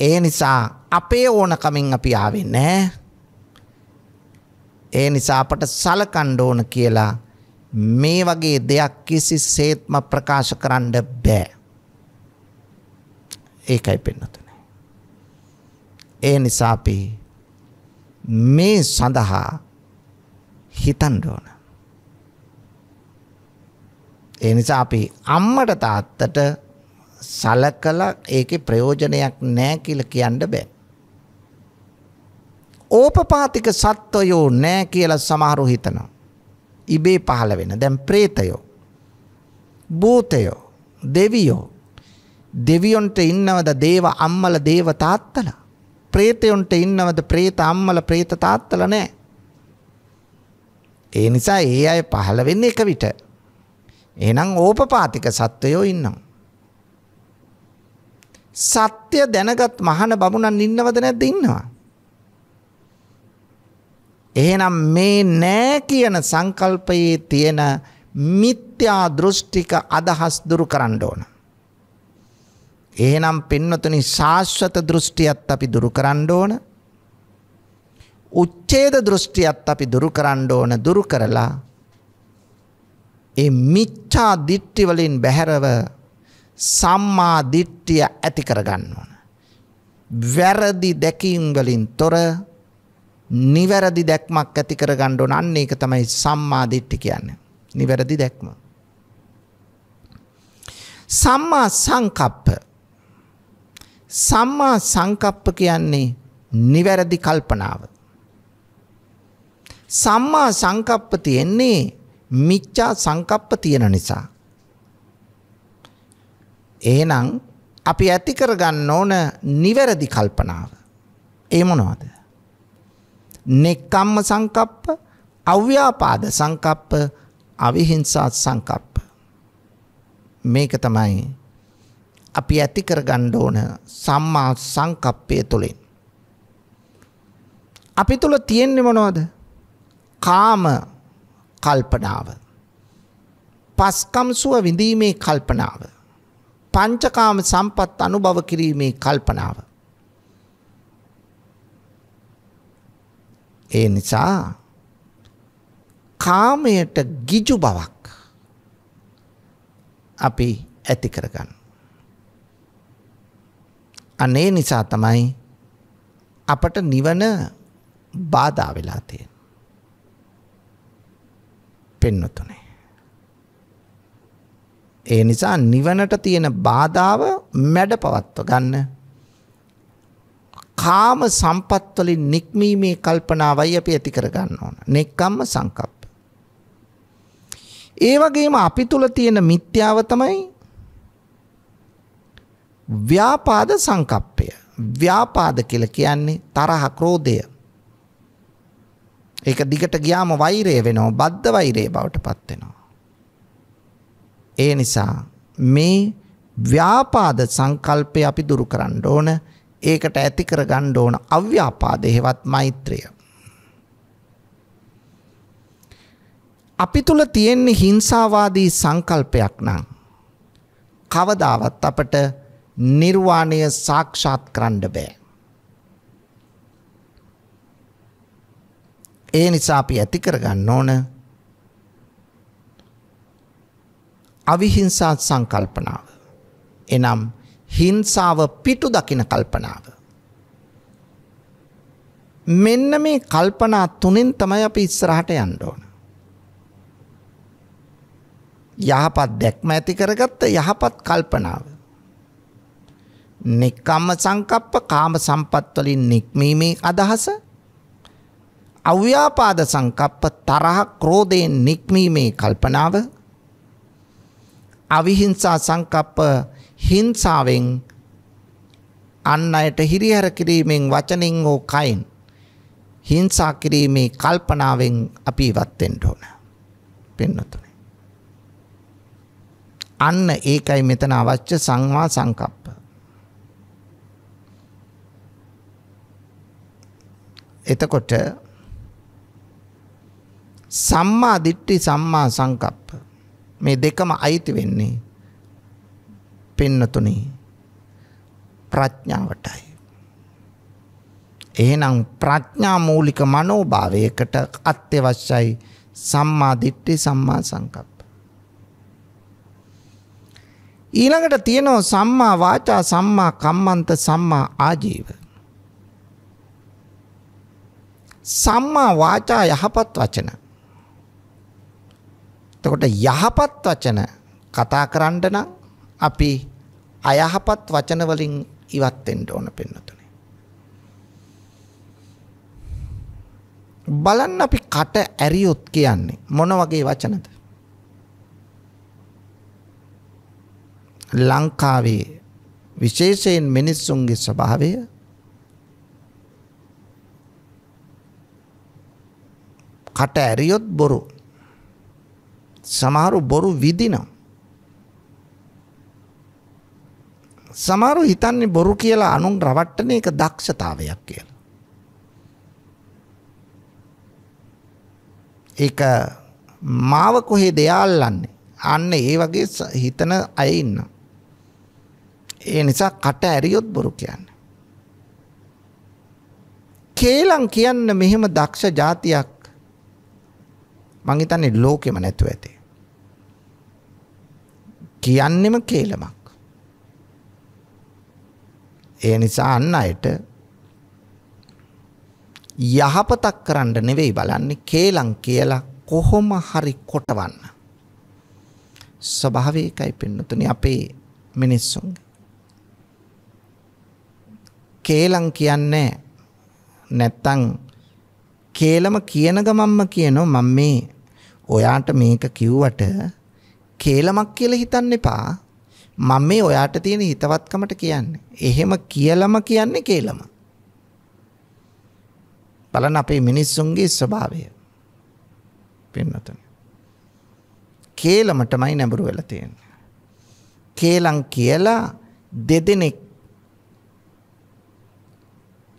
ඒ නිසා අපේ ඕනකමින් අපි ආවේ නැහැ. ඒ නිසා අපට සලකන්න ඕන කියලා මේ වගේ දෙයක් කිසිසේත්ම ප්‍රකාශ කරන්න බෑ. ඒකයි පෙන්නතුනේ. ඒ නිසා අපි මේ සඳහා හිතන්න ඕන. ඒ නිසා අපි අම්මට තාත්තට සලකලා ඒකේ ප්‍රයෝජනයක් නැහැ කියලා කියන්න බෑ. ඕපපාතික සත්වයෝ නැහැ කියලා සමහරු හිතනවා. ඉබේ පහළ වෙන. දැන් പ്രേතයෝ භූතයෝ දෙවියෝ දෙවියොන්ට ඉන්නවද දේව අම්මල දේව තාත්තලා? പ്രേතයොන්ට ඉන්නවද പ്രേත අම්මල പ്രേත තාත්තලා නැහැ. ඒ නිසා ඒ අය පහළ වෙන්නේ එක විට. එහෙනම් ඕපපාතික සත්වයෝ ඉන්නවා. සත්‍ය දැනගත් මහාන බමුණන් ඉන්නවද නැද්ද ඉන්නවා එහෙනම් මේ නෑ කියන සංකල්පයේ තියෙන මිත්‍යා දෘෂ්ටික අදහස් දුරු කරන්න ඕන. එහෙනම් පින්නතුනි ශාස්වත දෘෂ්ටියත් අපි දුරු කරන්න ඕන. උච්ඡේද දෘෂ්ටියත් අපි දුරු කරන්න ඕන දුරු කරලා ඒ මිච්ඡා දිට්ඨි වලින් බැහැරව සම්මා දිට්ඨිය ඇති කරගන්න ඕන. වැරදි දැකීම් වලින් තොර නිවැරදි දැක්මක් ඇති කරගන්න ඕන. අන්න ඒක තමයි සම්මා දිට්ඨි කියන්නේ. නිවැරදි දැක්ම. සම්මා සංකප්ප. සම්මා සංකප්ප කියන්නේ නිවැරදි කල්පනාව. සම්මා සංකප්ප තියෙන්නේ මිච්ඡා සංකප්ප තියෙන නිසා. එහෙනම් අපි ඇති කරගන්න ඕන නිවැරදි කල්පනාව. ඒ මොනවද? නෙක්කම්ම සංකප්ප, අව්‍යාපාද සංකප්ප, අවිහිංසා සංකප්ප. මේක තමයි අපි ඇති කරගන්න ඕන සම්මා සංකප්පය තුළින්. අපි තුළ තියෙන්නේ මොනවද? කාම කල්පනාව. පස්කම් සුව විඳීමේ කල්පනාව. පංචකාම සම්පත් අනුභව කිරීමේ කල්පනාව. ඒ නිසා කාමයට ගිජු බවක් අපි ඇති කරගන්න. අනේ නිසා තමයි අපට නිවන බාධා වෙලා තියෙන. පෙන්නතුනේ. ඒ නිසා නිවනට තියෙන බාධාව මැඩ පවත්ව ගන්න කාම සම්පත් වලින් නික්මීමේ කල්පනාවයි අපි ඇති කරගන්න ඕන. නෙක්කම්ම සංකප්ප. ඒ වගේම අපි තුල තියෙන මිත්‍යාව තමයි ව්‍යාපාද සංකප්පය. ව්‍යාපාද කියලා කියන්නේ තරහ, ක්‍රෝධය. ඒක දිගට ගියාම වෛරය වෙනවා, බද්ධ වෛරය බවට පත් වෙනවා. ඒ නිසා මේ ව්‍යාපාද සංකල්පය අපි දුරු කරන්න ඕන. ඒකට ඇති කර ගන්න ඕන අව්‍යාපාද හේවත් මෛත්‍රිය. අපි තුල තියෙන හිංසාවාදී සංකල්පයක් නම් කවදාවත් අපට නිර්වාණය සාක්ෂාත් කරන්න බෑ. ඒ නිසා අපි ඇති කරගන්න ඕන අවිහිංසා සංකල්පනාව. එනම් හිංසාව පිටු දකින කල්පනාව. මෙන්න මේ කල්පනා තුනෙන් තමයි අපි ඉස්සරහට යන්න ඕන. යහපත් දැක්ම ඇති කරගත්ත යහපත් කල්පනාව. නික්කම්ම සංකප්ප කාම සම්පත් වලින් නික්මීමේ අදහස අව්‍යාපාද සංකප්ප තරහ ක්‍රෝධයෙන් නික්මීමේ කල්පනාව අවිහිංසා සංකප්ප හිංසාවෙන් අන් අයට හිරිහැර කිරීමෙන් වචනෙන් හෝ කයින් හිංසා කිරීමේ කල්පනාවෙන් අපි ඉවත් වෙන්න ඕන. පින්නතුනේ. අන්න ඒකයි මෙතන අවශ්‍ය සංවා සංකප්ප. එතකොට සම්මා දිට්ඨි සම්මා සංකප්ප මේ දෙකම අයිති වෙන්නේ පින්නතුනි ප්‍රඥාවටයි. එහෙනම් ප්‍රඥා මූලික මනෝභාවයකට අත්‍යවශ්‍යයි සම්මා දිට්ඨි සම්මා සංකප්ප. ඊළඟට තියෙනවා සම්මා වාචා සම්මා කම්මන්ත සම්මා ආජීව. සම්මා වාචා යහපත් වචන. එතකොට යහපත් වචන කතා කරන්න නම් අපි අයහපත් වචන වලින් ඉවත් වෙන්න ඕන පින්නතුනේ. බලන්න අපි කට ඇරියොත් කියන්නේ මොන වගේ වචනද? ලංකාවේ විශේෂයෙන් මිනිස්සුන්ගේ ස්වභාවය කට ඇරියොත් බොරු. සමහරු බොරු විදිනවා. සමහරව හිතන්නේ බොරු කියලා අනුන් රවට්ටන එක දක්ෂතාවයක් කියලා. ඒක මාව කොහේ දෙයාල්ලන්නේ. අන්න ඒ වගේ හිතන අය ඉන්නවා. ඒ නිසා කට ඇරියොත් බොරු කියන්නේ. කේලම් කියන්න මෙහෙම දක්ෂ જાතියක් මං හිතන්නේ ලෝකෙම නැතුව ඇති. කියන්නෙම කේලමක්. ඒ නිසා අන් අයට යහපතක් කරන්න නෙවෙයි බලන්නේ කේලම් කියලා කොහොම හරි කොටවන්න. ස්වභාවිකයි පින්නතුනි අපේ මිනිස්සුන්ගේ. කේලම් කියන්නේ නැත්තම් කේලම කියන ගමම්ම කියනෝ මම මේ ඔයාට මේක කිව්වට කේලමක් කියලා හිතන්න එපා මම මේ ඔයාට තියෙන හිතවත්කමට කියන්නේ. එහෙම කියලම කියන්නේ කේලම. බලන්න අපේ මිනිස්සුන්ගේ ස්වභාවය. පින්නතන. කේලමටමයි නැඹුරු වෙලා තියෙන්නේ. කේලම් කියලා දෙදෙනෙක්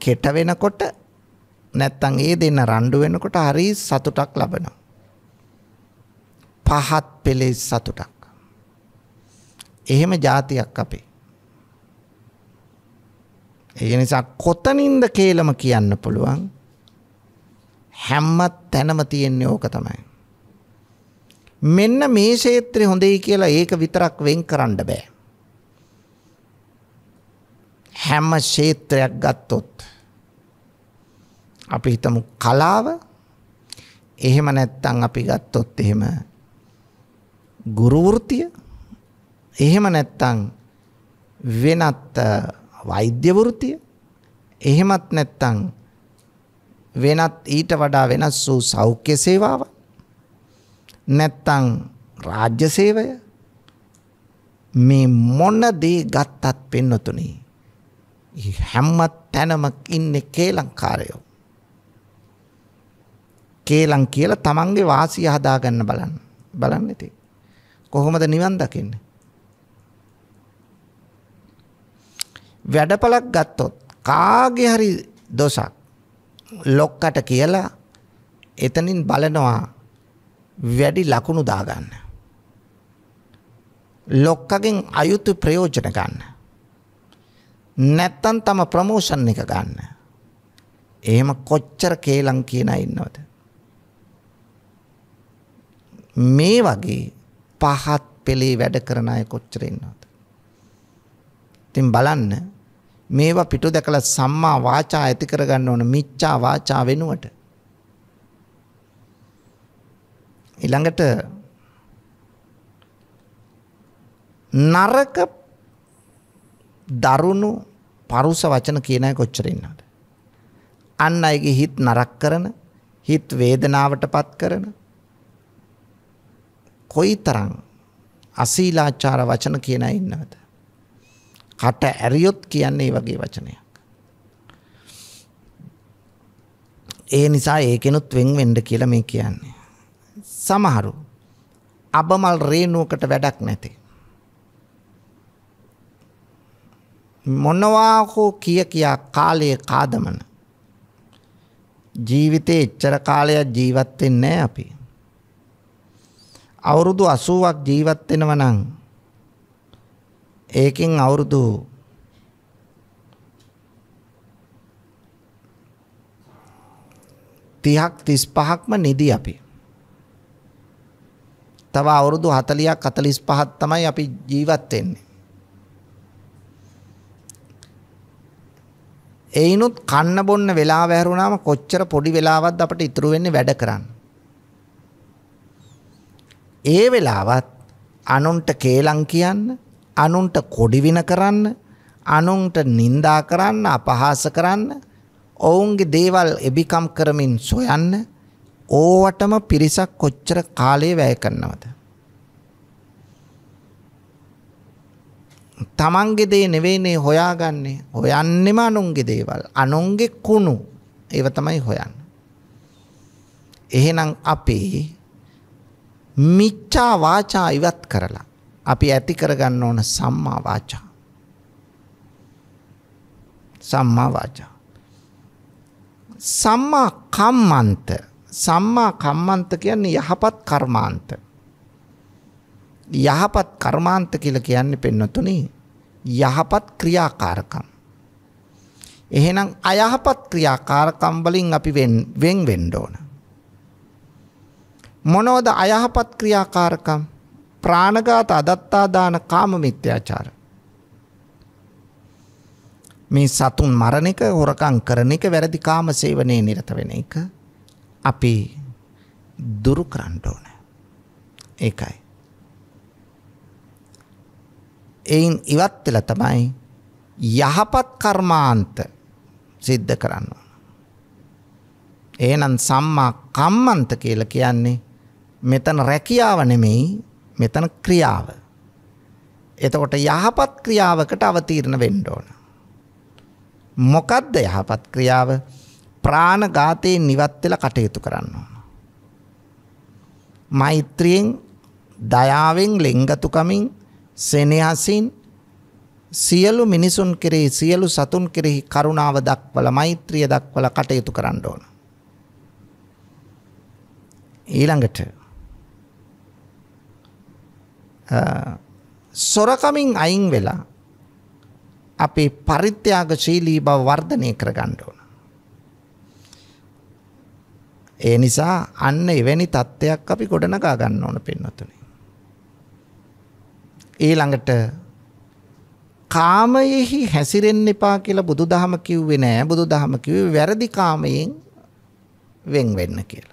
කෙට වෙනකොට නැත්තම් ඒ දෙන්න රණ්ඩු වෙනකොට හරි සතුටක් ලබනවා. පහත් පෙළේ සතුටක්. එහෙම જાතියක් අපේ. ඒ නිසා කොතනින්ද කේලම කියන්න පුළුවන් හැම තැනම තියෙන්නේ ඕක තමයි. මෙන්න මේ ක්ෂේත්‍රය හොඳයි කියලා ඒක විතරක් වෙන් කරන්න බෑ. හැම ක්ෂේත්‍රයක් ගත්තොත් අපි හිතමු කලාව එහෙම නැත්නම් අපි ගත්තොත් එහෙම ගුරු වෘත්තිය එහෙම නැත්තම් වෙනත් වෛද්‍ය වෘත්තිය එහෙමත් නැත්තම් වෙනත් ඊට වඩා වෙනස් වූ සෞඛ්‍ය සේවාව නැත්තම් රාජ්‍ය සේවය මේ මොන දේ ගත්තත් පෙන්නතුනි හැම තැනම ඉන්නේ කේලංකාරයෝ කේලම් කියලා තමන්ගේ වාසිය හදාගන්න බලන්න බලන්න ඉතින් කොහොමද නිවන් දකින්නේ වැඩපලක් ගත්තොත් කාගේ හරි දොසක් ලොක්කට කියලා එතනින් බලනවා වැඩි ලකුණු දාගන්න. ලොක්කගෙන් අයුතු ප්‍රයෝජන ගන්න. නැත්තම් තම ප්‍රමෝෂන් එක ගන්න. එහෙම කොච්චර කේලම් කියන ඉන්නවද? මේ වගේ පහත් පෙළේ වැඩ කරන අය කොච්චර ඉන්නවද? ඉතින් බලන්න මේවා පිටු දැකලා සම්මා වාචා ඇති කරගන්න ඕන මිච්ඡා වාචා වෙනුවට ඊළඟට නරක දරුණු පරුස වචන කියන අය කොච්චර ඉන්නවද අන් අයගේ හිත නරක කරන හිත වේදනාවටපත් කරන කොයිතරම් අශීලාචාර වචන කියන අය ඉන්නවද කට ඇරියොත් කියන්නේ ඒ වගේ වචනයක්. ඒ නිසා ඒකෙනුත් වෙන් වෙන්න කියලා මේ කියන්නේ. සමහරු අබමල් රේණුවකට වැඩක් නැති. මොනවා හෝ කිය කියා කාලයේ කාදමන ජීවිතේ එච්චර කාලයක් ජීවත් වෙන්නේ නැහැ අපි. අවුරුදු 80ක් ජීවත් වෙනවා නම් ඒකෙන් අවුරුදු තිහක් තිස් පහක්ම නිදි අපි. තව අවුරුදු හතලියක් අතලිස් පහත් තමයි අපි ජීවත්වෙන්නේ. එයිනුත් කන්න බොන්න වෙලා වැැරුණාම කොච්චර පොඩි වෙලාවත් අපට ඉතුරු වෙන්නේ වැඩ කරන්න. ඒ වෙලාවත් අනුන්ට කේලං කියන්න අනුන්ට කොඩිවින කරන්න අනුන්ට නිନ୍ଦා කරන්න අපහාස කරන්න ඔවුන්ගේ දේවල් එබිකම් කරමින් සොයන්න ඕවටම පිරිසක් කොච්චර කාලය වැය කරනවද තමන්ගේ දේ නෙවෙයිනේ හොයාගන්නේ හොයන්නෙම අනුන්ගේ දේවල් අනුන්ගේ කුණු ඒව තමයි හොයන්න එහෙනම් අපි මිච්ඡා වාචා ඉවත් කරලා අපි ඇති කරගන්න ඕන සම්මා වාචා. සම්මා වාචා. සම්මා කම්මන්ත. සම්මා කම්මන්ත කියන්නේ යහපත් කර්මාන්ත. යහපත් කර්මාන්ත කියලා කියන්නේ පෙන්නතුනි යහපත් ක්‍රියාකාරකම්. එහෙනම් අයහපත් ක්‍රියාකාරකම් වලින් අපි වෙන් වෙන්න ඕන. මොනවද අයහපත් ක්‍රියාකාරකම්? ප්‍රාණඝාත අදත්තා දාන කාම මිත්‍යාචාර මේ සතුන් මරණ එක හොරකම් කරන එක වැරදි කාම සේවනයේ නිරත වෙන එක අපි දුරු කරන්න ඕන ඒකයි එයින් ඉවත් වෙලා තමයි යහපත් කර්මාන්ත සිද්ධ කරන්න එහෙනම් සම්මා කම්මන්ත කියලා කියන්නේ මෙතන රැකියාව නෙමෙයි මෙතන ක්‍රියාව. එතකොට යහපත් ක්‍රියාවකට අවතීර්ණ වෙන්න ඕන. මොකද්ද යහපත් ක්‍රියාව? ප්‍රාණඝාතයෙන් නිවත් වෙලා කටයුතු කරන්න ඕන. මෛත්‍රියෙන්, දයාවෙන්, ලෙංගතුකමින්, සෙනෙහසින් සියලු මිනිසුන් කෙරෙහි සියලු සතුන් කෙරෙහි කරුණාව දක්වලා මෛත්‍රිය දක්වලා කටයුතු කරන්න ඕන. ඊළඟට සොරකමින් අයින් වෙලා අපේ පරිත්‍යාගශීලී බව වර්ධනය කරගන්න ඕන. ඒ නිසා අන්න එවැනි தත්ත්වයක් අපි ගොඩනගා ගන්න ඕන පින්නතුනි. ඊළඟට කාමයෙහි හැසිරෙන්න එපා කියලා බුදුදහම කිව්වේ නෑ. බුදුදහම කිව්වේ වැරදි කාමයෙන් වෙන් වෙන්න කියලා.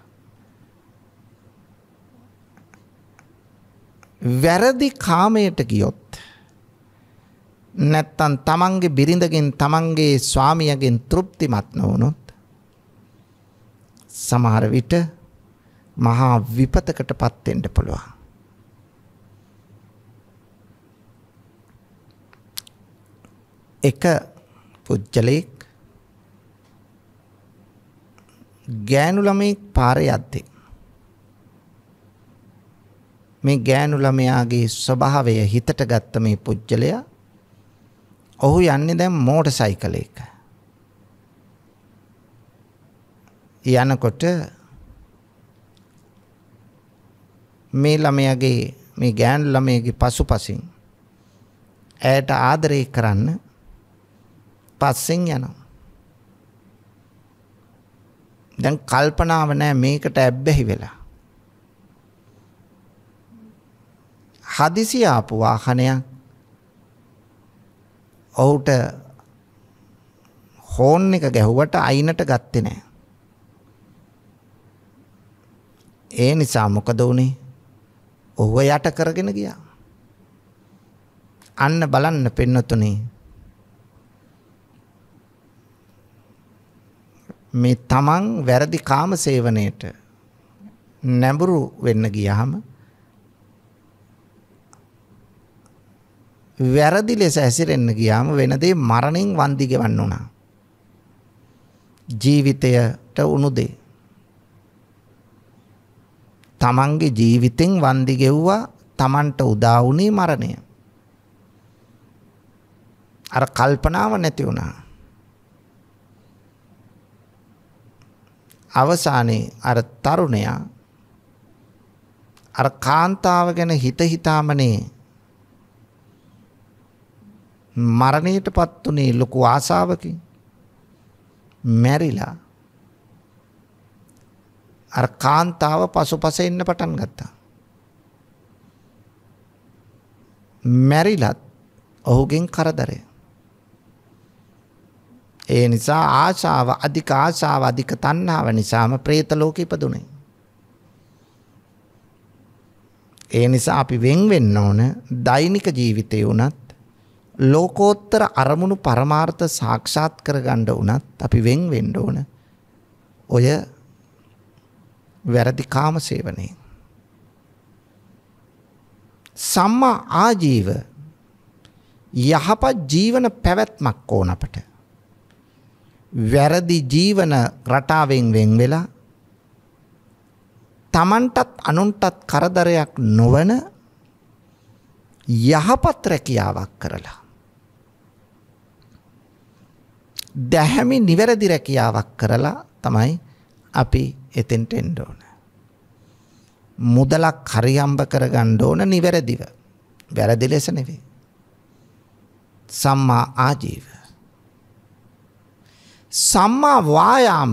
වැරදි කාමයට ගියොත් නැත්තම් තමන්ගේ බිරිඳගෙන් තමන්ගේ ස්වාමියගෙන් තෘප්තිමත් නොවුනොත් සමහර විට මහා විපතකටපත් වෙන්න පුළුවන්. එක පුජ්‍යලෙක් ගෑනු ළමෙක් පාරේ යද්දී මේ ගෑනු ළමයාගේ ස්වභාවය හිතට ගත්ත මේ පුජ්‍යලයා ඔහු යන්නේ දැන් මෝටර් සයිකලයක. යනකොට මේ ළමයාගේ මේ ගෑනු ළමයාගේ පසුපසින් ඇයට ආදරය කරන්න පස්සෙන් යනවා. දැන් කල්පනාව නැහැ මේකට ඇබ්බැහි වෙලා. හදිසි ආපු වාහනයක් ඔහුට හෝන් එක ගැහුවට අයිනට ගත්තේ නෑ. ඒ නිසා මොකද වුනේ? ඔහුව යට කරගෙන ගියා. අන්න බලන්න පින්නතුනේ මේ තමන් වැරදි කාම සේවනයේට නැඹුරු වෙන්න ගියහම වැරදි ලෙස හැසිරෙන්න ගියාම වෙනදේ මරණින් වන්දි ගෙවන්න උනා. ජීවිතයට උණු දේ. තමන්ගේ ජීවිතෙන් වන්දි ගෙව්වා තමන්ට උදා වුණේ මරණය. අර කල්පනාව නැති වුණා. අවසානයේ අර තරුණයා අර කාන්තාව ගැන හිත හිතාමනේ මරණයටපත් උනේ ලොකු ආසාවකින් මැරිලා අර කාන්තාව පසුපස එන්න පටන් ගත්තා. මැරිලත් ඔහුගෙන් කරදරය. ඒ නිසා ආශාව අධික ආශාව අධික තණ්හාව නිසාම പ്രേත ලෝකෙ ඉපදුනේ. ඒ නිසා අපි වෙන් වෙන්න ඕන දෛනික ජීවිතේ උනත් ලෝකෝත්තර අරමුණු පරමාර්ථ සාක්ෂාත් කරගන්න උනත් අපි වෙන් වෙන්න ඕන. ඔය වැරදි කාම සේවනයේ. සම්මා ආජීව යහපත් ජීවන පැවැත්මක් ඕන අපට. වැරදි ජීවන රටාවෙන් වෙන් වෙලා තමන්ටත් අනුන්ටත් කරදරයක් නොවන යහපත් රැකියාවක් කරලා දැහැමි නිවැරදි රැකියාවක් කරලා තමයි අපි එතෙන්ට එන්න ඕන. මුදලක් හරියම්බ කරගන්න ඕන නිවැරදිව. වැරදි ලෙස නෙවෙයි. සම්මා ආජීව. සම්මා වායාම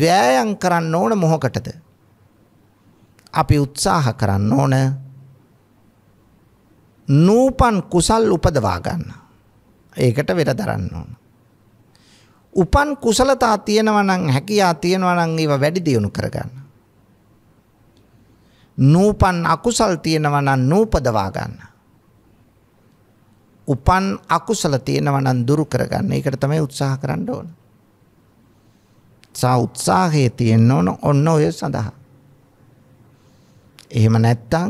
වෑයම් කරන්න ඕන මොහොකටද? අපි උත්සාහ කරන්න ඕන නූපන් කුසල් උපදවා ගන්න. ඒකට වෙර දරන්න ඕන. උපන් කුසලතා තියෙනවා නම් හැකියා තියෙනවා නම් ඒවා වැඩි දියුණු කරගන්න. නූපන් අකුසල් තියෙනවා නම් නූපදවා ගන්න. උපන් අකුසල තියෙනවා නම් දුරු කරගන්න. ඒකට තමයි උත්සාහ කරන්න ඕන. සා උත්සාහයේ තියෙන්න ඕන ඔන්න ඔය සඳහා. එහෙම නැත්තම්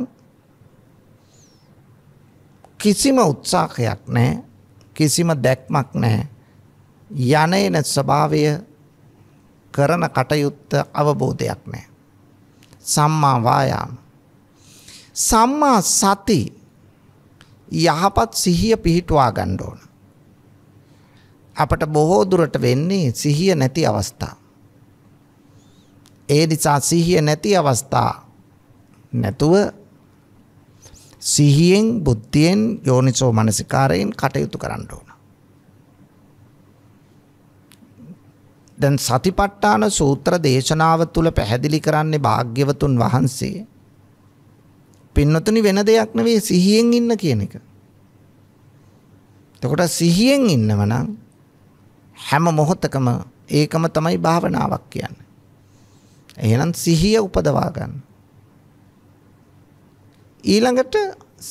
කිසිම උත්සාහයක් නැහැ. කිසිම දැක්මක් නැහැ. යන එන ස්වභාවය කරන කටයුත්ත අවබෝධයක් නැහැ. සම්මා වායාම. සම්මා සති යහපත් සිහිය පිහිටුවා ගන්න ඕන. අපට බොහෝ දුරට වෙන්නේ සිහිය නැති අවස්ථා. ඒ නිසා සිහිය නැති අවස්ථා නැතුව සිහියෙන් බුද්ධියෙන් යෝනිසෝ මනසිකාරයෙන් කටයුතු කරන්න ඕන. දැන් සතිපට්ඨාන සූත්‍ර දේශනාව තුල පැහැදිලි කරන්නේ භාග්‍යවතුන් වහන්සේ පින්නතුනි වෙන දෙයක් නෙවෙයි සිහියෙන් ඉන්න කියන එක. එතකොට සිහියෙන් ඉන්නව නම් හැම මොහොතකම ඒකම තමයි භාවනාවක් කියන්නේ. එහෙනම් සිහිය උපදවා ගන්න. ඊළඟට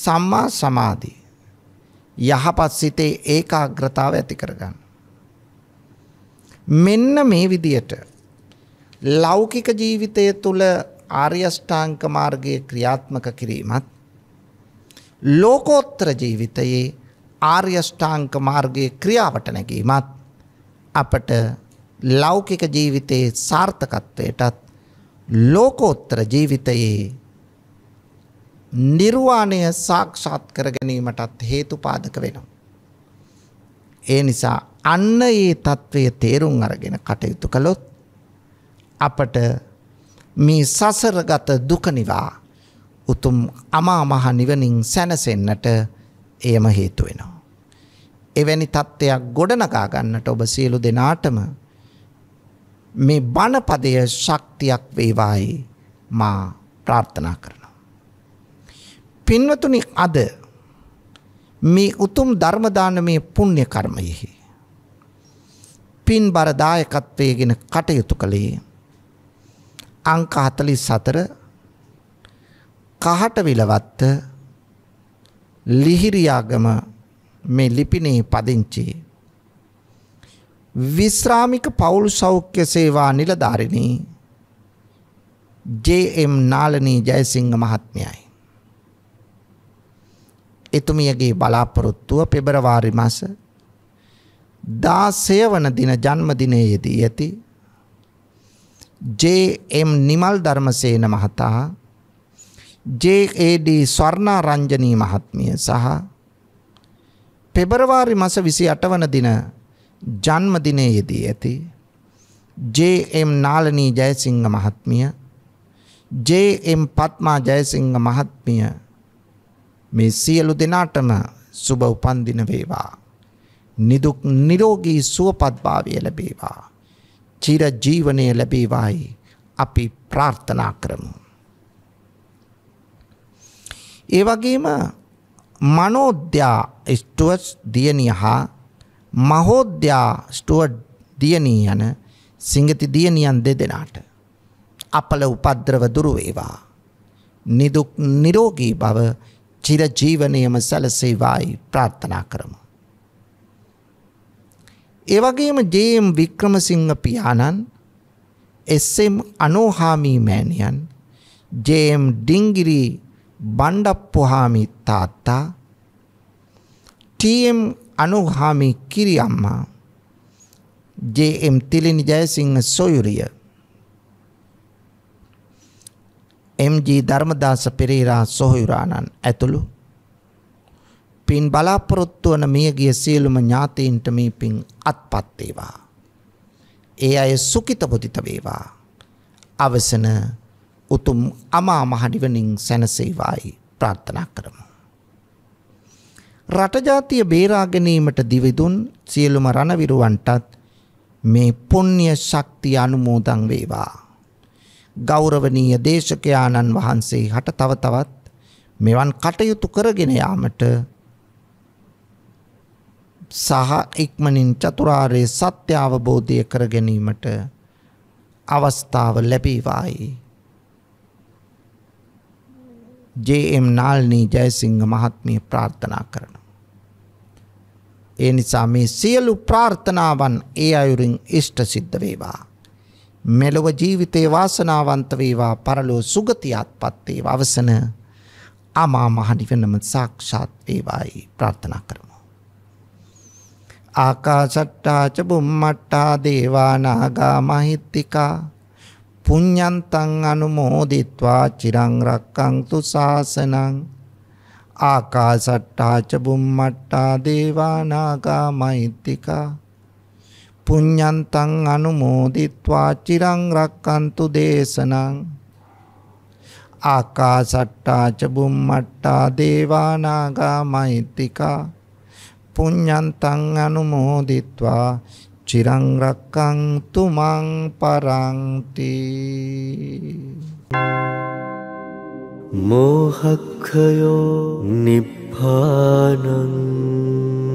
සම්මා සමාධි. යහපත් සිතේ ඒකාග්‍රතාවය ඇති කරගන්න. මෙන්න මේ විදියට ලෞකික ජීවිතය තුළ ආර්ය අෂ්ටාංග මාර්ගයේ ක්‍රියාත්මක කිරීමත් ලෝකෝත්තර ජීවිතයේ ආර්ය අෂ්ටාංග මාර්ගයේ ක්‍රියාවට නැගීමත් අපට ලෞකික ජීවිතයේ සාර්ථකත්වයටත් ලෝකෝත්තර ජීවිතයේ නිර්වාණය සාක්ෂාත් කර ගැනීමටත් හේතුපාදක වෙනවා. ඒ නිසා අන්න ඒ తත්වය තේරුම් අරගෙන කටයුතු කළොත් අපට මේ සසරගත දුක නිවා උතුම් අමා මහ නිවනින් සැනසෙන්නට එයම හේතු වෙනවා. එවැනි தත්ත්වයක් ගොඩනගා ගන්නට ඔබ සියලු දෙනාටම මේ බණපදය ශක්තියක් වේවායි මා ප්‍රාර්ථනා කරනවා. පින්වතුනි අද මේ උතුම් ධර්ම දානමේ පුණ්‍ය කර්මයෙහි පින් බරදායකත්වයගෙන කටයුතු කළේ. අංක හතලි සතර කහට විලවත්ත ලිහිරියාගම මේ ලිපිනේ පදිංචේ. විශ්‍රාමික පවුල් සෞඛ්‍ය සේවා නිලධාරිණී ජම් නාලනී ජයසිංහ මහත්මයයි. එතුමියගේ බලාපොරොත්තුව පෙබරවාරි මාස දාසය වන දින ජන්මදිනයේදී ඇති ජේ.එම්. නිමල් ධර්මසේන මහතා ජේ.ඒ.ඩ්. ස්වර්ණාරංජනී මහත්මිය සහ පෙබරවාරි මස 28 වන දින ජන්මදිනයේදී ඇති ජේ.එම්. නාලනී ජයසිංහ මහත්මිය ජේ.එම්. පත්මා ජයසිංහ මහත්මිය මේ සියලු දෙනාටම සුබ උපන්දින වේවා නිදුක් නිරෝගී සුවපත්භාවය ලැබේවා. චිර ජීවනය ලැබේවායි අපි ප්‍රාර්ථනා කරමු. ඒ වගේම මනෝද්‍යා ස්ටුවර්ස් දියණිය හා මහෝද්‍යා ස්ටුවර්ඩ් දියණිය යන සිංගති දියණියන් දෙදෙනාට අපල උපද්‍රව දුරු වේවා. නිදුක් නිරෝගී බව චිර ජීවනයේම සැලසේවායි ප්‍රාර්ථනා කරමු. ඒ වගේම ජේම් වික්‍රමසිංහ පියාණන් එස්.එම්. අනෝහාමි මෑණියන් ජේම් ඩිංගිරි බණ්ඩප්පුහාමි තාත්තා ටීඑම් අනුහාමි කිරියම්මා ජේඑම් තිලිනි ජයසිංහ සොයුරිය එම්ජී ධර්මදාස පෙරේරා සොහොයුරාණන් ඇතුළු පින් බලාපොරොත්තු වන මියගිය සියලුම ඥාතීන්ට මේ පින් අත්පත් වේවා. ඒ අය සුඛිත පුදිත වේවා. අවසන උතුම් අමා මහ නිවනින් සැනසෙයිවායි ප්‍රාර්ථනා කරමු. රට ජාතිය බේරා ගැනීමට දිවිදුන් සියලුම රණවිරුවන්ටත් මේ පුණ්‍ය ශක්තිය අනුමෝදන් වේවා. ගෞරවනීය දේශකයාණන් වහන්සේ හට තව තවත් මෙවන් කටයුතු කරගෙන යාමට සහ ඉක්මනින් චතුරාර්ය සත්‍ය අවබෝධය කර ගැනීමට අවස්ථාව ලැබීවායි. ජේ.එම්. නාල්නී ජයසිංහ මහත්මිය ප්‍රාර්ථනා කරනවා. ඒ නිසා මේ සියලු ප්‍රාර්ථනාවන් ඒ අයුරින් ඉෂ්ට සිද්ධ වේවා. මෙලොව ජීවිතේ වාසනාවන්ත වේවා, පරලෝ සුගතියත්පත් වේවා. අවසන අමා මහ නිවනම සාක්ෂාත් වේවායි ප්‍රාර්ථනා කරමු. ආකාශට්ටාච බුම්මට්ටා දේවානාගා මහිත්‍තිකා පුඤ්ඤන්තං අනුමෝදිත්වා චිරං රක්කන්තු සාසනං ආකාශට්ටාච බුම්මට්ටා දේවානාගා මහිත්‍තිකා පුඤ්ඤන්තං අනුමෝදිත්වා චිරං රක්කන්තු දේශනං ආකාශට්ටාච බුම්මට්ටා දේවානාගා මහිත්‍තිකා පුඤ්ඤන්තං අනුමෝදිත්වා චිරං රක්කන්තු මං පරන්ති මෝහක්ඛයෝ නිබ්බානං